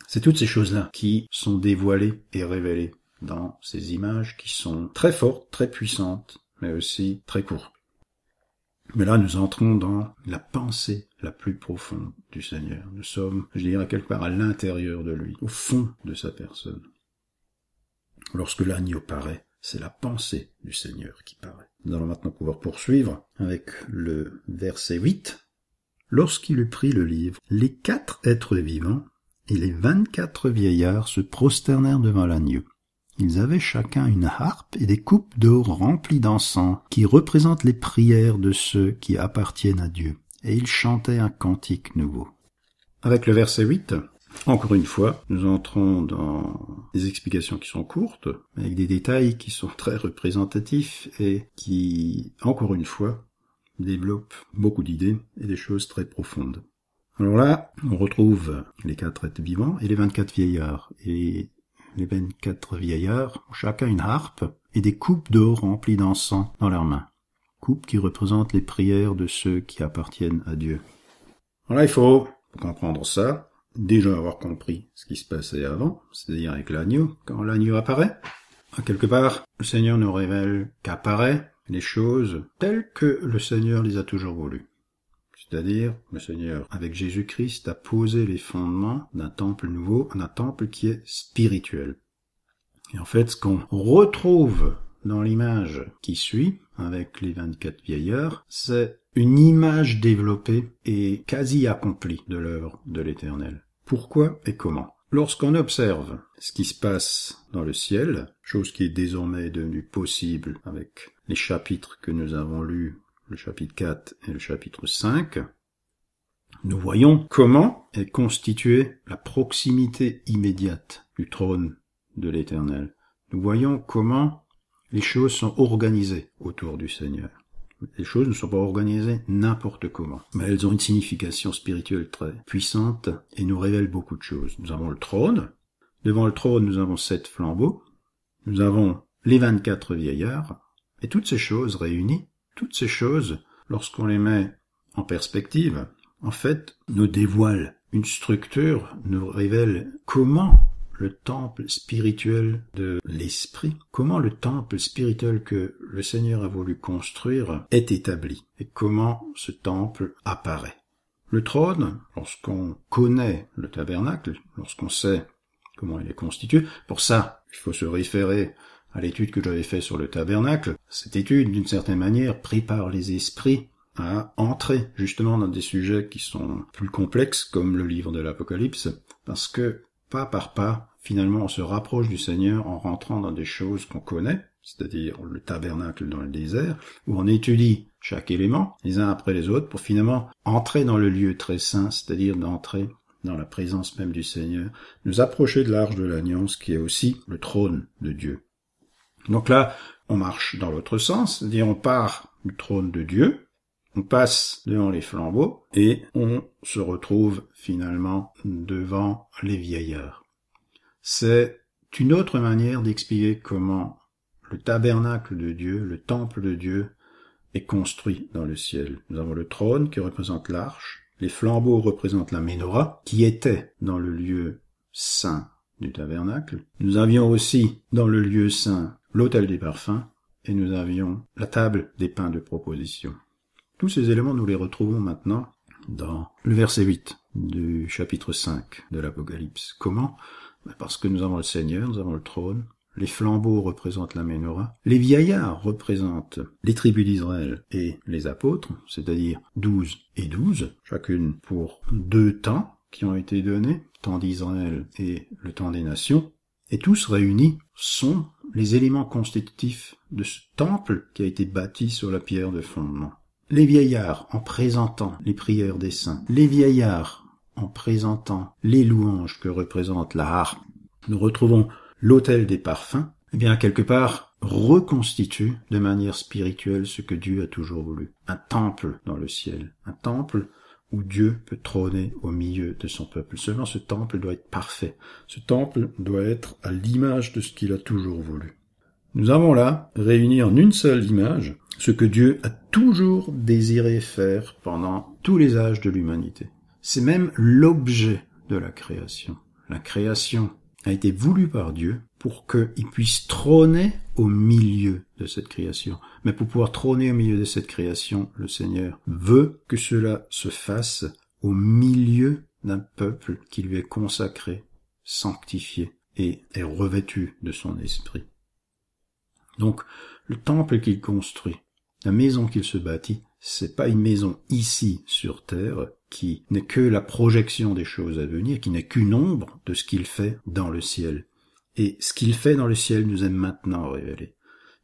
C'est toutes ces choses-là qui sont dévoilées et révélées dans ces images qui sont très fortes, très puissantes, mais aussi très courtes. Mais là, nous entrons dans la pensée la plus profonde du Seigneur. Nous sommes, je dirais, quelque part à l'intérieur de lui, au fond de sa personne. Lorsque l'agneau paraît, c'est la pensée du Seigneur qui paraît. Nous allons maintenant pouvoir poursuivre avec le verset 8 lorsqu'il eut pris le livre, les quatre êtres vivants et les vingt-quatre vieillards se prosternèrent devant l'agneau. Ils avaient chacun une harpe et des coupes d'or remplies d'encens qui représentent les prières de ceux qui appartiennent à Dieu, et ils chantaient un cantique nouveau. Avec le verset 8, encore une fois, nous entrons dans des explications qui sont courtes, avec des détails qui sont très représentatifs et qui, encore une fois, développe beaucoup d'idées et des choses très profondes. Alors là, on retrouve les quatre êtres vivants et les 24 vieillards. Et les 24 vieillards ont chacun une harpe et des coupes d'eau remplies d'encens dans leurs mains. Coupes qui représentent les prières de ceux qui appartiennent à Dieu. Alors là, il faut, pour comprendre ça, déjà avoir compris ce qui se passait avant, c'est-à-dire avec l'agneau, quand l'agneau apparaît. Quelque part, le Seigneur nous révèle qu'apparaît les choses telles que le Seigneur les a toujours voulues. C'est-à-dire, le Seigneur, avec Jésus-Christ, a posé les fondements d'un temple nouveau, d'un temple qui est spirituel. Et en fait, ce qu'on retrouve dans l'image qui suit, avec les 24 vieillards, c'est une image développée et quasi accomplie de l'œuvre de l'Éternel. Pourquoi et comment Lorsqu'on observe ce qui se passe dans le ciel, chose qui est désormais devenue possible avec les chapitres que nous avons lus, le chapitre 4 et le chapitre 5, nous voyons comment est constituée la proximité immédiate du trône de l'Éternel. Nous voyons comment les choses sont organisées autour du Seigneur. Les choses ne sont pas organisées n'importe comment, mais elles ont une signification spirituelle très puissante et nous révèlent beaucoup de choses. Nous avons le trône. Devant le trône, nous avons sept flambeaux. Nous avons les 24 vieillards. Et toutes ces choses réunies, toutes ces choses, lorsqu'on les met en perspective, en fait, nous dévoilent une structure, nous révèlent comment le temple spirituel de l'esprit, comment le temple spirituel que le Seigneur a voulu construire est établi et comment ce temple apparaît. Le trône, lorsqu'on connaît le tabernacle, lorsqu'on sait comment il est constitué, pour ça, il faut se référer à l'étude que j'avais faite sur le tabernacle, cette étude, d'une certaine manière, prépare les esprits à entrer justement dans des sujets qui sont plus complexes, comme le livre de l'Apocalypse, parce que pas par pas, finalement, on se rapproche du Seigneur en rentrant dans des choses qu'on connaît, c'est-à-dire le tabernacle dans le désert, où on étudie chaque élément, les uns après les autres, pour finalement entrer dans le lieu très saint, c'est-à-dire d'entrer dans la présence même du Seigneur, nous approcher de l'arche de l'alliance qui est aussi le trône de Dieu. Donc là, on marche dans l'autre sens, cest on part du trône de Dieu, on passe devant les flambeaux et on se retrouve finalement devant les vieillards. C'est une autre manière d'expliquer comment le tabernacle de Dieu, le temple de Dieu, est construit dans le ciel. Nous avons le trône qui représente l'arche, les flambeaux représentent la menorah qui était dans le lieu saint du tabernacle. Nous avions aussi dans le lieu saint l'hôtel des parfums, et nous avions la table des pains de proposition. Tous ces éléments, nous les retrouvons maintenant dans le verset 8 du chapitre 5 de l'Apocalypse. Comment ben, Parce que nous avons le Seigneur, nous avons le trône, les flambeaux représentent la Ménorah, les vieillards représentent les tribus d'Israël et les apôtres, c'est-à-dire douze et douze, chacune pour deux temps qui ont été donnés, temps d'Israël et le temps des nations, et tous réunis sont les éléments constitutifs de ce temple qui a été bâti sur la pierre de fondement. Les vieillards en présentant les prières des saints, les vieillards en présentant les louanges que représente la harpe. Nous retrouvons l'autel des parfums, eh bien quelque part reconstitue de manière spirituelle ce que Dieu a toujours voulu. Un temple dans le ciel, un temple où Dieu peut trôner au milieu de son peuple. Seulement ce temple doit être parfait. Ce temple doit être à l'image de ce qu'il a toujours voulu. Nous avons là, réuni en une seule image, ce que Dieu a toujours désiré faire pendant tous les âges de l'humanité. C'est même l'objet de la création. La création a été voulue par Dieu pour qu'il puisse trôner au milieu de cette création. Mais pour pouvoir trôner au milieu de cette création, le Seigneur veut que cela se fasse au milieu d'un peuple qui lui est consacré, sanctifié et est revêtu de son esprit. Donc, le temple qu'il construit, la maison qu'il se bâtit, c'est pas une maison ici sur terre qui n'est que la projection des choses à venir, qui n'est qu'une ombre de ce qu'il fait dans le ciel. Et ce qu'il fait dans le ciel nous est maintenant révélé.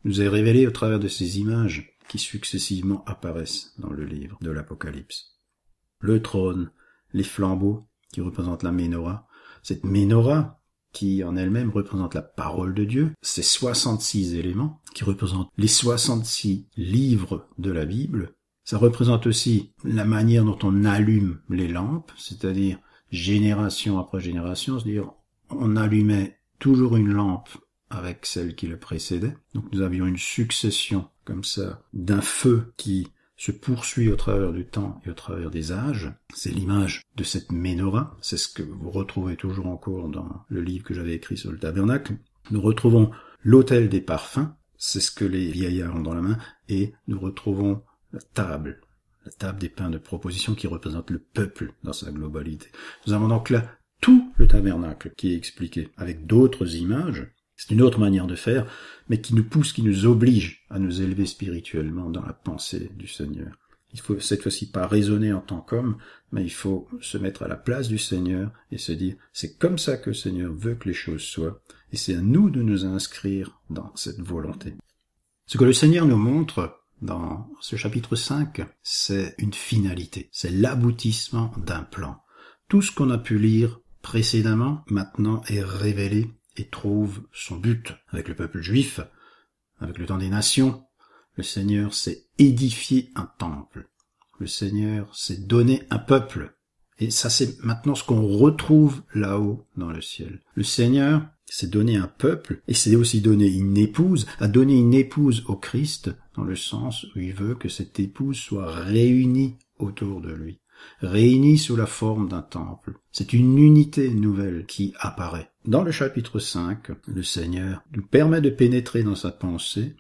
Nous est révélé au travers de ces images qui successivement apparaissent dans le livre de l'Apocalypse. Le trône, les flambeaux qui représentent la menorah, cette menorah qui en elle-même représente la parole de Dieu, ces 66 éléments qui représentent les 66 livres de la Bible, ça représente aussi la manière dont on allume les lampes, c'est-à-dire génération après génération, c'est-à-dire on allumait toujours une lampe avec celle qui le précédait. Donc nous avions une succession comme ça d'un feu qui se poursuit au travers du temps et au travers des âges. C'est l'image de cette menorah. C'est ce que vous retrouvez toujours en cours dans le livre que j'avais écrit sur le tabernacle. Nous retrouvons l'autel des parfums. C'est ce que les vieillards ont dans la main. Et nous retrouvons la table. La table des pains de proposition qui représente le peuple dans sa globalité. Nous avons donc là tout le tabernacle qui est expliqué, avec d'autres images. C'est une autre manière de faire, mais qui nous pousse, qui nous oblige à nous élever spirituellement dans la pensée du Seigneur. Il faut cette fois-ci pas raisonner en tant qu'homme, mais il faut se mettre à la place du Seigneur et se dire, c'est comme ça que le Seigneur veut que les choses soient, et c'est à nous de nous inscrire dans cette volonté. Ce que le Seigneur nous montre dans ce chapitre 5, c'est une finalité, c'est l'aboutissement d'un plan. Tout ce qu'on a pu lire précédemment maintenant est révélé et trouve son but avec le peuple juif, avec le temps des nations. Le Seigneur s'est édifié un temple. Le Seigneur s'est donné un peuple. Et ça, c'est maintenant ce qu'on retrouve là-haut dans le ciel. Le Seigneur s'est donné un peuple et s'est aussi donné une épouse, a donné une épouse au Christ dans le sens où il veut que cette épouse soit réunie autour de lui réunis sous la forme d'un temple. C'est une unité nouvelle qui apparaît. Dans le chapitre 5, le Seigneur nous permet de pénétrer dans sa pensée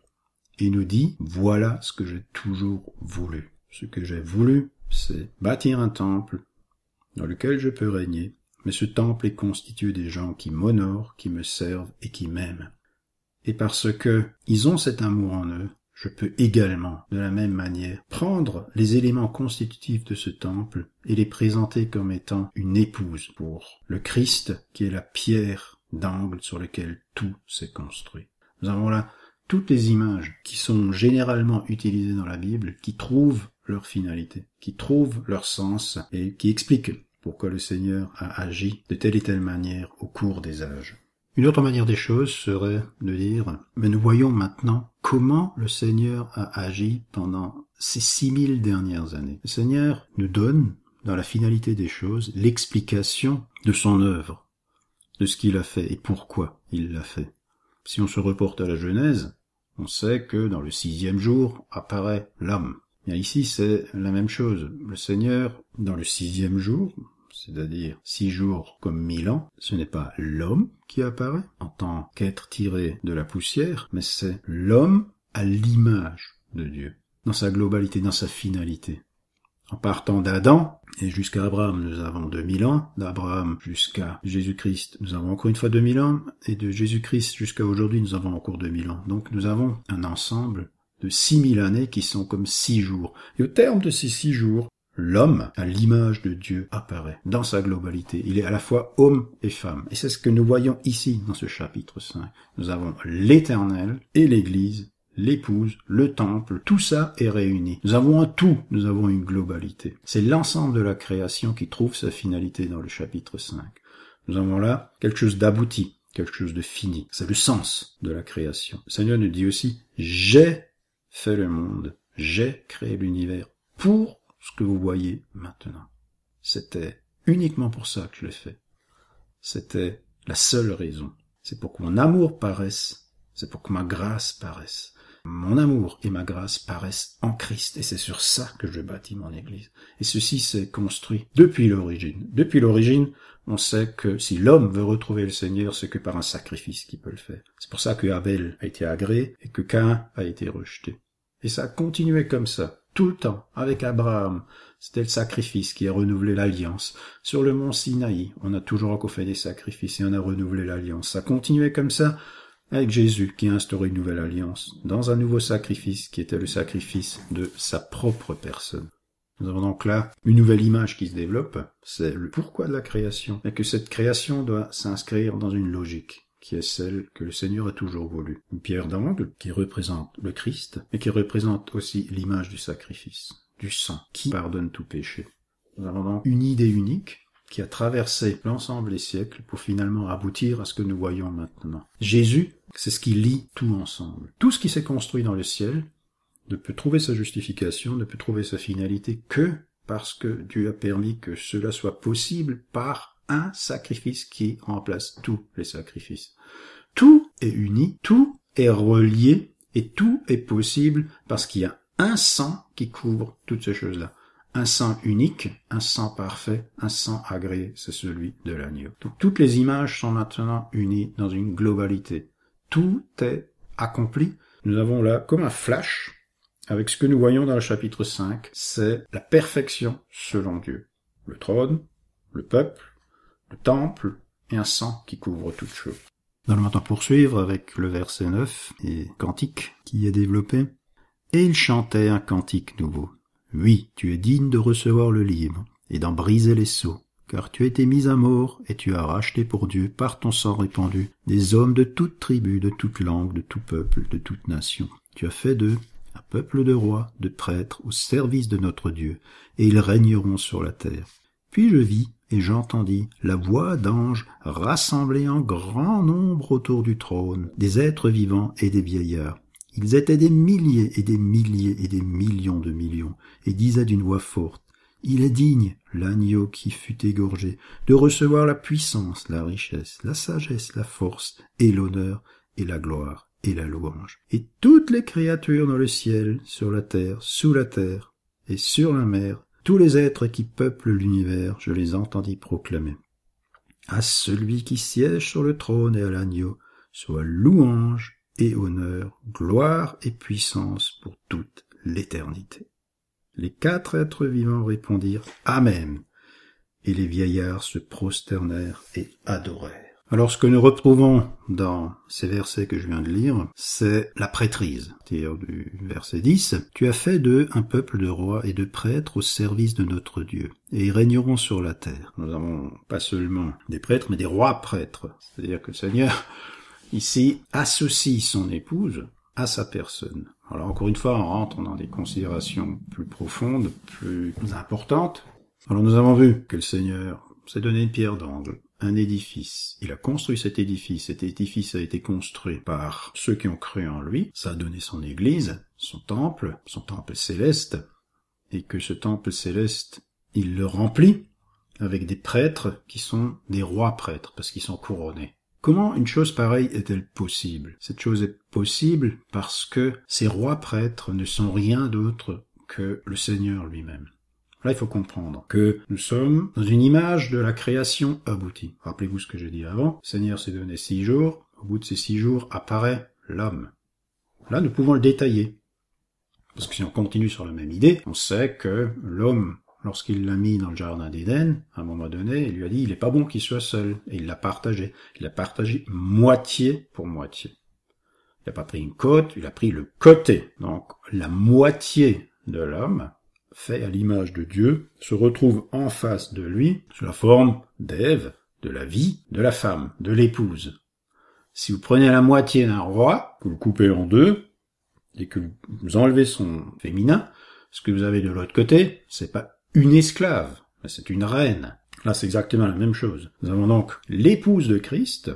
et nous dit, voilà ce que j'ai toujours voulu. Ce que j'ai voulu, c'est bâtir un temple dans lequel je peux régner, mais ce temple est constitué des gens qui m'honorent, qui me servent et qui m'aiment. Et parce que ils ont cet amour en eux, je peux également, de la même manière, prendre les éléments constitutifs de ce temple et les présenter comme étant une épouse pour le Christ, qui est la pierre d'angle sur laquelle tout s'est construit. Nous avons là toutes les images qui sont généralement utilisées dans la Bible, qui trouvent leur finalité, qui trouvent leur sens et qui expliquent pourquoi le Seigneur a agi de telle et telle manière au cours des âges. Une autre manière des choses serait de dire, mais nous voyons maintenant comment le Seigneur a agi pendant ces 6000 dernières années. Le Seigneur nous donne, dans la finalité des choses, l'explication de son œuvre, de ce qu'il a fait et pourquoi il l'a fait. Si on se reporte à la Genèse, on sait que dans le sixième jour apparaît l'homme. ici, c'est la même chose. Le Seigneur, dans le sixième jour, c'est-à-dire six jours comme mille ans, ce n'est pas l'homme qui apparaît en tant qu'être tiré de la poussière, mais c'est l'homme à l'image de Dieu, dans sa globalité, dans sa finalité. En partant d'Adam et jusqu'à Abraham, nous avons 2000 ans. D'Abraham jusqu'à Jésus-Christ, nous avons encore une fois 2000 ans. Et de Jésus-Christ jusqu'à aujourd'hui, nous avons encore deux mille ans. Donc nous avons un ensemble de six mille années qui sont comme six jours. Et au terme de ces six jours, l'homme, à l'image de Dieu, apparaît dans sa globalité. Il est à la fois homme et femme. Et c'est ce que nous voyons ici dans ce chapitre 5. Nous avons l'Éternel et l'Église, l'épouse, le temple, tout ça est réuni. Nous avons un tout, nous avons une globalité. C'est l'ensemble de la création qui trouve sa finalité dans le chapitre 5. Nous avons là quelque chose d'abouti, quelque chose de fini. C'est le sens de la création. Seigneur nous dit aussi, j'ai fait le monde, j'ai créé l'univers pour ce que vous voyez maintenant. C'était uniquement pour ça que je l'ai fait. C'était la seule raison. C'est pour que mon amour paraisse, c'est pour que ma grâce paraisse. Mon amour et ma grâce paraissent en Christ, et c'est sur ça que je bâtis mon Église. Et ceci s'est construit depuis l'origine. Depuis l'origine, on sait que si l'homme veut retrouver le Seigneur, c'est que par un sacrifice qu'il peut le faire. C'est pour ça que Abel a été agréé et que Cain a été rejeté. Et ça a continué comme ça tout le temps avec Abraham. C'était le sacrifice qui a renouvelé l'alliance. Sur le mont Sinaï, on a toujours encore fait des sacrifices et on a renouvelé l'alliance. Ça continuait comme ça avec Jésus qui a instauré une nouvelle alliance dans un nouveau sacrifice qui était le sacrifice de sa propre personne. Nous avons donc là une nouvelle image qui se développe, c'est le pourquoi de la création, et que cette création doit s'inscrire dans une logique qui est celle que le Seigneur a toujours voulu. Une pierre d'angle qui représente le Christ, mais qui représente aussi l'image du sacrifice, du sang, qui pardonne tout péché. Nous avons donc une idée unique qui a traversé l'ensemble des siècles pour finalement aboutir à ce que nous voyons maintenant. Jésus, c'est ce qui lie tout ensemble. Tout ce qui s'est construit dans le ciel ne peut trouver sa justification, ne peut trouver sa finalité que parce que Dieu a permis que cela soit possible par un sacrifice qui remplace tous les sacrifices. Tout est uni, tout est relié et tout est possible parce qu'il y a un sang qui couvre toutes ces choses-là. Un sang unique, un sang parfait, un sang agréé, c'est celui de l'agneau. Donc toutes les images sont maintenant unies dans une globalité. Tout est accompli. Nous avons là comme un flash avec ce que nous voyons dans le chapitre 5, c'est la perfection selon Dieu. Le trône, le peuple, le temple et un sang qui couvre toute chose. Nous allons maintenant poursuivre avec le verset 9 et cantique qui est développé. Et il chantait un cantique nouveau. Oui, tu es digne de recevoir le livre et d'en briser les sceaux, car tu as été mis à mort et tu as racheté pour Dieu par ton sang répandu des hommes de toute tribu, de toute langue, de tout peuple, de toute nation. Tu as fait d'eux un peuple de rois, de prêtres, au service de notre Dieu, et ils régneront sur la terre. Puis je vis et j'entendis la voix d'anges rassemblés en grand nombre autour du trône, des êtres vivants et des vieillards. Ils étaient des milliers et des milliers et des millions de millions, et disaient d'une voix forte, Il est digne, l'agneau qui fut égorgé, de recevoir la puissance, la richesse, la sagesse, la force, et l'honneur, et la gloire, et la louange. Et toutes les créatures dans le ciel, sur la terre, sous la terre, et sur la mer, tous les êtres qui peuplent l'univers, je les entendis proclamer. À celui qui siège sur le trône et à l'agneau, soit louange et honneur, gloire et puissance pour toute l'éternité. Les quatre êtres vivants répondirent Amen, et les vieillards se prosternèrent et adorèrent. Alors ce que nous retrouvons dans ces versets que je viens de lire, c'est la prêtrise. cest du verset 10, Tu as fait d'eux un peuple de rois et de prêtres au service de notre Dieu, et ils régneront sur la terre. Nous avons pas seulement des prêtres, mais des rois prêtres. C'est-à-dire que le Seigneur, ici, associe son épouse à sa personne. Alors encore une fois, on rentre dans des considérations plus profondes, plus importantes. Alors nous avons vu que le Seigneur s'est donné une pierre d'angle un édifice. Il a construit cet édifice. Cet édifice a été construit par ceux qui ont cru en lui. Ça a donné son église, son temple, son temple céleste. Et que ce temple céleste, il le remplit avec des prêtres qui sont des rois prêtres parce qu'ils sont couronnés. Comment une chose pareille est-elle possible Cette chose est possible parce que ces rois prêtres ne sont rien d'autre que le Seigneur lui-même. Là, il faut comprendre que nous sommes dans une image de la création aboutie. Rappelez-vous ce que j'ai dit avant. Seigneur s'est donné six jours. Au bout de ces six jours apparaît l'homme. Là, nous pouvons le détailler. Parce que si on continue sur la même idée, on sait que l'homme, lorsqu'il l'a mis dans le jardin d'Éden, à un moment donné, il lui a dit, il n'est pas bon qu'il soit seul. Et il l'a partagé. Il l'a partagé moitié pour moitié. Il n'a pas pris une côte, il a pris le côté. Donc, la moitié de l'homme fait à l'image de Dieu, se retrouve en face de lui sous la forme d'Ève, de la vie, de la femme, de l'épouse. Si vous prenez la moitié d'un roi, que vous coupez en deux, et que vous enlevez son féminin, ce que vous avez de l'autre côté, c'est pas une esclave, c'est une reine. Là, c'est exactement la même chose. Nous avons donc l'épouse de Christ,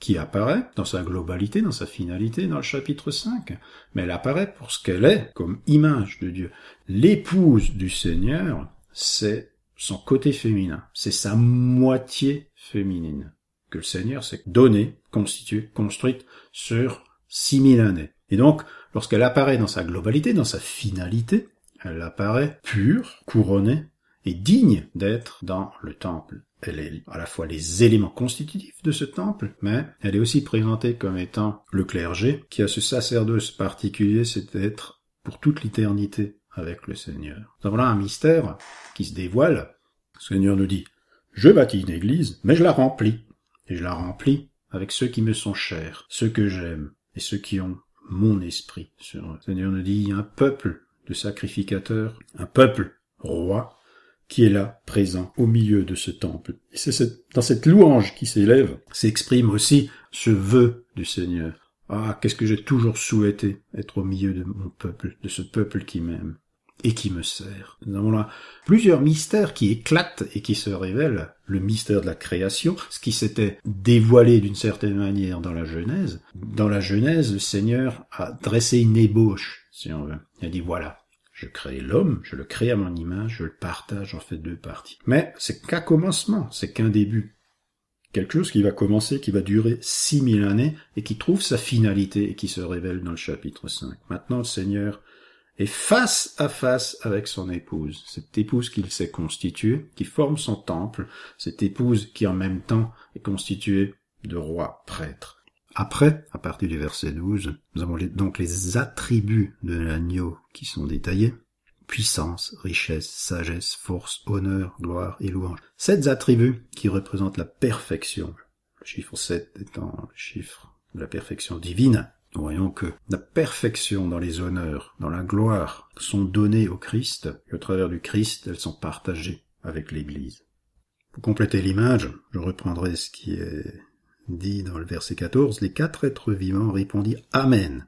qui apparaît dans sa globalité, dans sa finalité, dans le chapitre 5, mais elle apparaît pour ce qu'elle est, comme image de Dieu. L'épouse du Seigneur, c'est son côté féminin, c'est sa moitié féminine, que le Seigneur s'est donnée, constituée, construite sur 6000 années. Et donc, lorsqu'elle apparaît dans sa globalité, dans sa finalité, elle apparaît pure, couronnée et digne d'être dans le temple elle est à la fois les éléments constitutifs de ce temple, mais elle est aussi présentée comme étant le clergé qui a ce sacerdoce particulier, c'est d'être pour toute l'éternité avec le Seigneur. Donc voilà un mystère qui se dévoile. Le Seigneur nous dit, je bâtis une église, mais je la remplis. Et je la remplis avec ceux qui me sont chers, ceux que j'aime et ceux qui ont mon esprit Le Seigneur nous dit, un peuple de sacrificateurs, un peuple roi, qui est là, présent, au milieu de ce temple. Et c'est cette, dans cette louange qui s'élève, s'exprime aussi ce vœu du Seigneur. Ah, qu'est-ce que j'ai toujours souhaité, être au milieu de mon peuple, de ce peuple qui m'aime et qui me sert. Nous avons là plusieurs mystères qui éclatent et qui se révèlent. Le mystère de la création, ce qui s'était dévoilé d'une certaine manière dans la Genèse. Dans la Genèse, le Seigneur a dressé une ébauche, si on veut. Il a dit voilà, je crée l'homme, je le crée à mon image, je le partage, en fait deux parties. Mais c'est qu'un commencement, c'est qu'un début. Quelque chose qui va commencer, qui va durer 6000 années et qui trouve sa finalité et qui se révèle dans le chapitre 5. Maintenant, le Seigneur est face à face avec son épouse, cette épouse qu'il s'est constituée, qui forme son temple, cette épouse qui en même temps est constituée de rois, prêtres. Après, à partir du verset 12, nous avons donc les attributs de l'agneau qui sont détaillés. Puissance, richesse, sagesse, force, honneur, gloire et louange. Sept attributs qui représentent la perfection. Le chiffre 7 étant le chiffre de la perfection divine. Nous voyons que la perfection dans les honneurs, dans la gloire, sont données au Christ, et au travers du Christ, elles sont partagées avec l'Église. Pour compléter l'image, je reprendrai ce qui est dit dans le verset 14, les quatre êtres vivants répondirent Amen.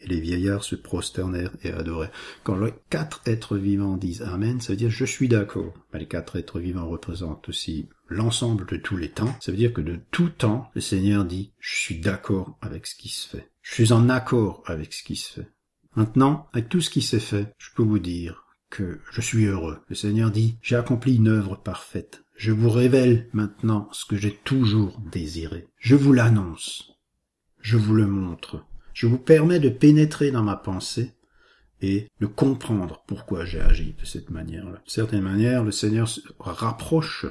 Et les vieillards se prosternèrent et adoraient. Quand les quatre êtres vivants disent Amen, ça veut dire je suis d'accord. Les quatre êtres vivants représentent aussi l'ensemble de tous les temps. Ça veut dire que de tout temps, le Seigneur dit je suis d'accord avec ce qui se fait. Je suis en accord avec ce qui se fait. Maintenant, avec tout ce qui s'est fait, je peux vous dire que je suis heureux. Le Seigneur dit j'ai accompli une œuvre parfaite. Je vous révèle maintenant ce que j'ai toujours désiré. Je vous l'annonce. Je vous le montre. Je vous permets de pénétrer dans ma pensée et de comprendre pourquoi j'ai agi de cette manière-là. De certaines manières, le Seigneur se rapproche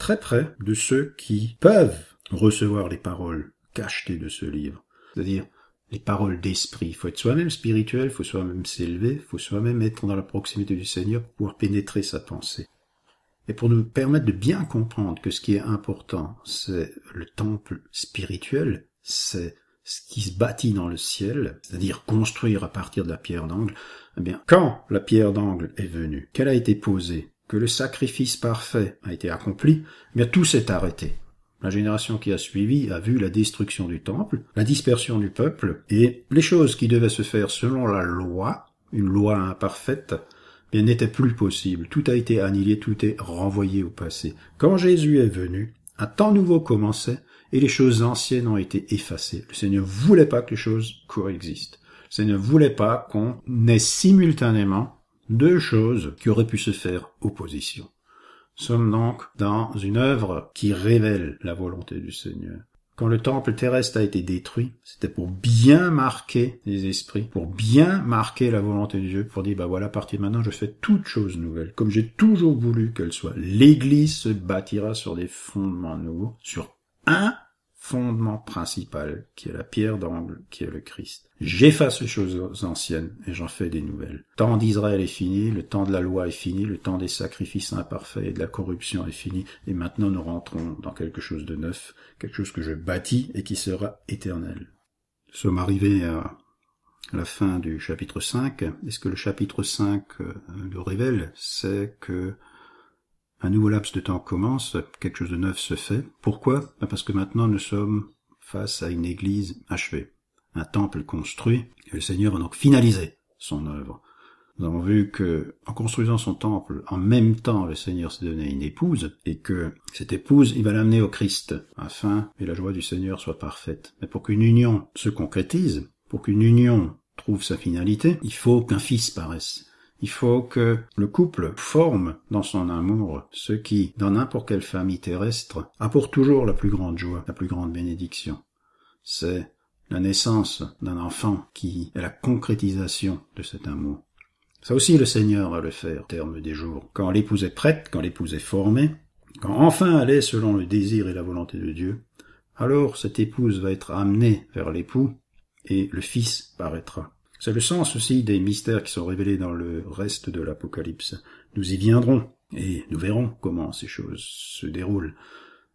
très près de ceux qui peuvent recevoir les paroles cachetées de ce livre. C'est-à-dire les paroles d'esprit. Il faut être soi-même spirituel, il faut soi-même s'élever, il faut soi-même être dans la proximité du Seigneur pour pouvoir pénétrer sa pensée. Et pour nous permettre de bien comprendre que ce qui est important, c'est le temple spirituel, c'est ce qui se bâtit dans le ciel, c'est-à-dire construire à partir de la pierre d'angle, eh bien, quand la pierre d'angle est venue, qu'elle a été posée, que le sacrifice parfait a été accompli, eh bien, tout s'est arrêté. La génération qui a suivi a vu la destruction du temple, la dispersion du peuple, et les choses qui devaient se faire selon la loi, une loi imparfaite, n'était plus possible. Tout a été annihilé, tout est renvoyé au passé. Quand Jésus est venu, un temps nouveau commençait et les choses anciennes ont été effacées. Le Seigneur ne voulait pas que les choses coexistent. Le Seigneur voulait pas qu'on ait simultanément deux choses qui auraient pu se faire opposition. sommes donc dans une œuvre qui révèle la volonté du Seigneur. Quand le temple terrestre a été détruit, c'était pour bien marquer les esprits, pour bien marquer la volonté de Dieu, pour dire, bah voilà, à partir de maintenant, je fais toute chose nouvelle, comme j'ai toujours voulu qu'elle soit. L'église se bâtira sur des fondements nouveaux, sur un fondement principal, qui est la pierre d'angle, qui est le Christ. J'efface les choses anciennes et j'en fais des nouvelles. Le temps d'Israël est fini, le temps de la loi est fini, le temps des sacrifices imparfaits et de la corruption est fini, et maintenant nous rentrons dans quelque chose de neuf, quelque chose que je bâtis et qui sera éternel. Nous sommes arrivés à la fin du chapitre 5, est ce que le chapitre 5 nous euh, révèle, c'est que un nouveau laps de temps commence, quelque chose de neuf se fait. Pourquoi bah, Parce que maintenant nous sommes face à une église achevée, un temple construit, et le Seigneur a donc finalisé son œuvre. Nous avons vu que, en construisant son temple, en même temps, le Seigneur s'est donné une épouse, et que cette épouse, il va l'amener au Christ, afin que la joie du Seigneur soit parfaite. Mais pour qu'une union se concrétise, pour qu'une union trouve sa finalité, il faut qu'un fils paraisse. Il faut que le couple forme dans son amour ce qui, dans n'importe quelle famille terrestre, a pour toujours la plus grande joie, la plus grande bénédiction. C'est la naissance d'un enfant qui est la concrétisation de cet amour. Ça aussi le Seigneur va le faire terme des jours. Quand l'épouse est prête, quand l'épouse est formée, quand enfin elle est selon le désir et la volonté de Dieu, alors cette épouse va être amenée vers l'époux et le fils paraîtra. C'est le sens aussi des mystères qui sont révélés dans le reste de l'Apocalypse. Nous y viendrons, et nous verrons comment ces choses se déroulent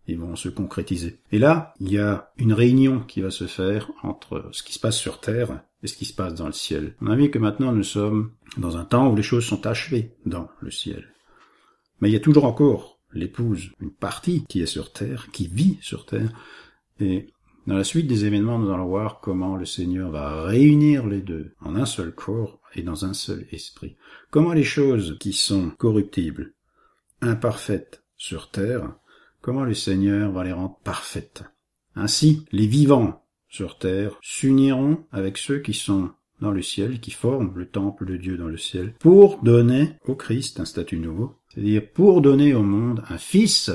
et vont se concrétiser. Et là, il y a une réunion qui va se faire entre ce qui se passe sur Terre et ce qui se passe dans le ciel. On a vu que maintenant nous sommes dans un temps où les choses sont achevées dans le ciel. Mais il y a toujours encore l'épouse, une partie qui est sur Terre, qui vit sur Terre, et dans la suite des événements, nous allons voir comment le Seigneur va réunir les deux en un seul corps et dans un seul esprit. Comment les choses qui sont corruptibles, imparfaites sur terre, comment le Seigneur va les rendre parfaites. Ainsi, les vivants sur terre s'uniront avec ceux qui sont dans le ciel, qui forment le temple de Dieu dans le ciel, pour donner au Christ un statut nouveau, c'est-à-dire pour donner au monde un fils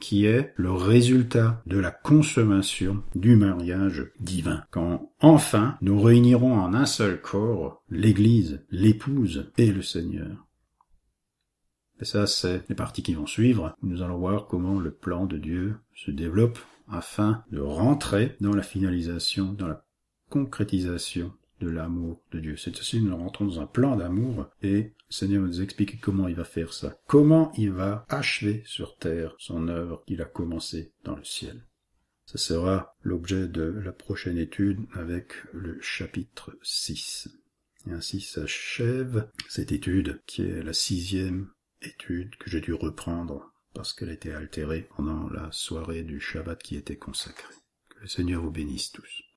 qui est le résultat de la consommation du mariage divin. Quand enfin nous réunirons en un seul corps l'Église, l'épouse et le Seigneur. Et ça, c'est les parties qui vont suivre. Nous allons voir comment le plan de Dieu se développe afin de rentrer dans la finalisation, dans la concrétisation de l'amour de Dieu. C'est fois-ci, nous rentrons dans un plan d'amour et le Seigneur va nous expliquer comment il va faire ça. Comment il va achever sur terre son œuvre qu'il a commencée dans le ciel. Ce sera l'objet de la prochaine étude avec le chapitre 6. Et ainsi s'achève cette étude qui est la sixième étude que j'ai dû reprendre parce qu'elle était altérée pendant la soirée du Shabbat qui était consacrée. Que le Seigneur vous bénisse tous.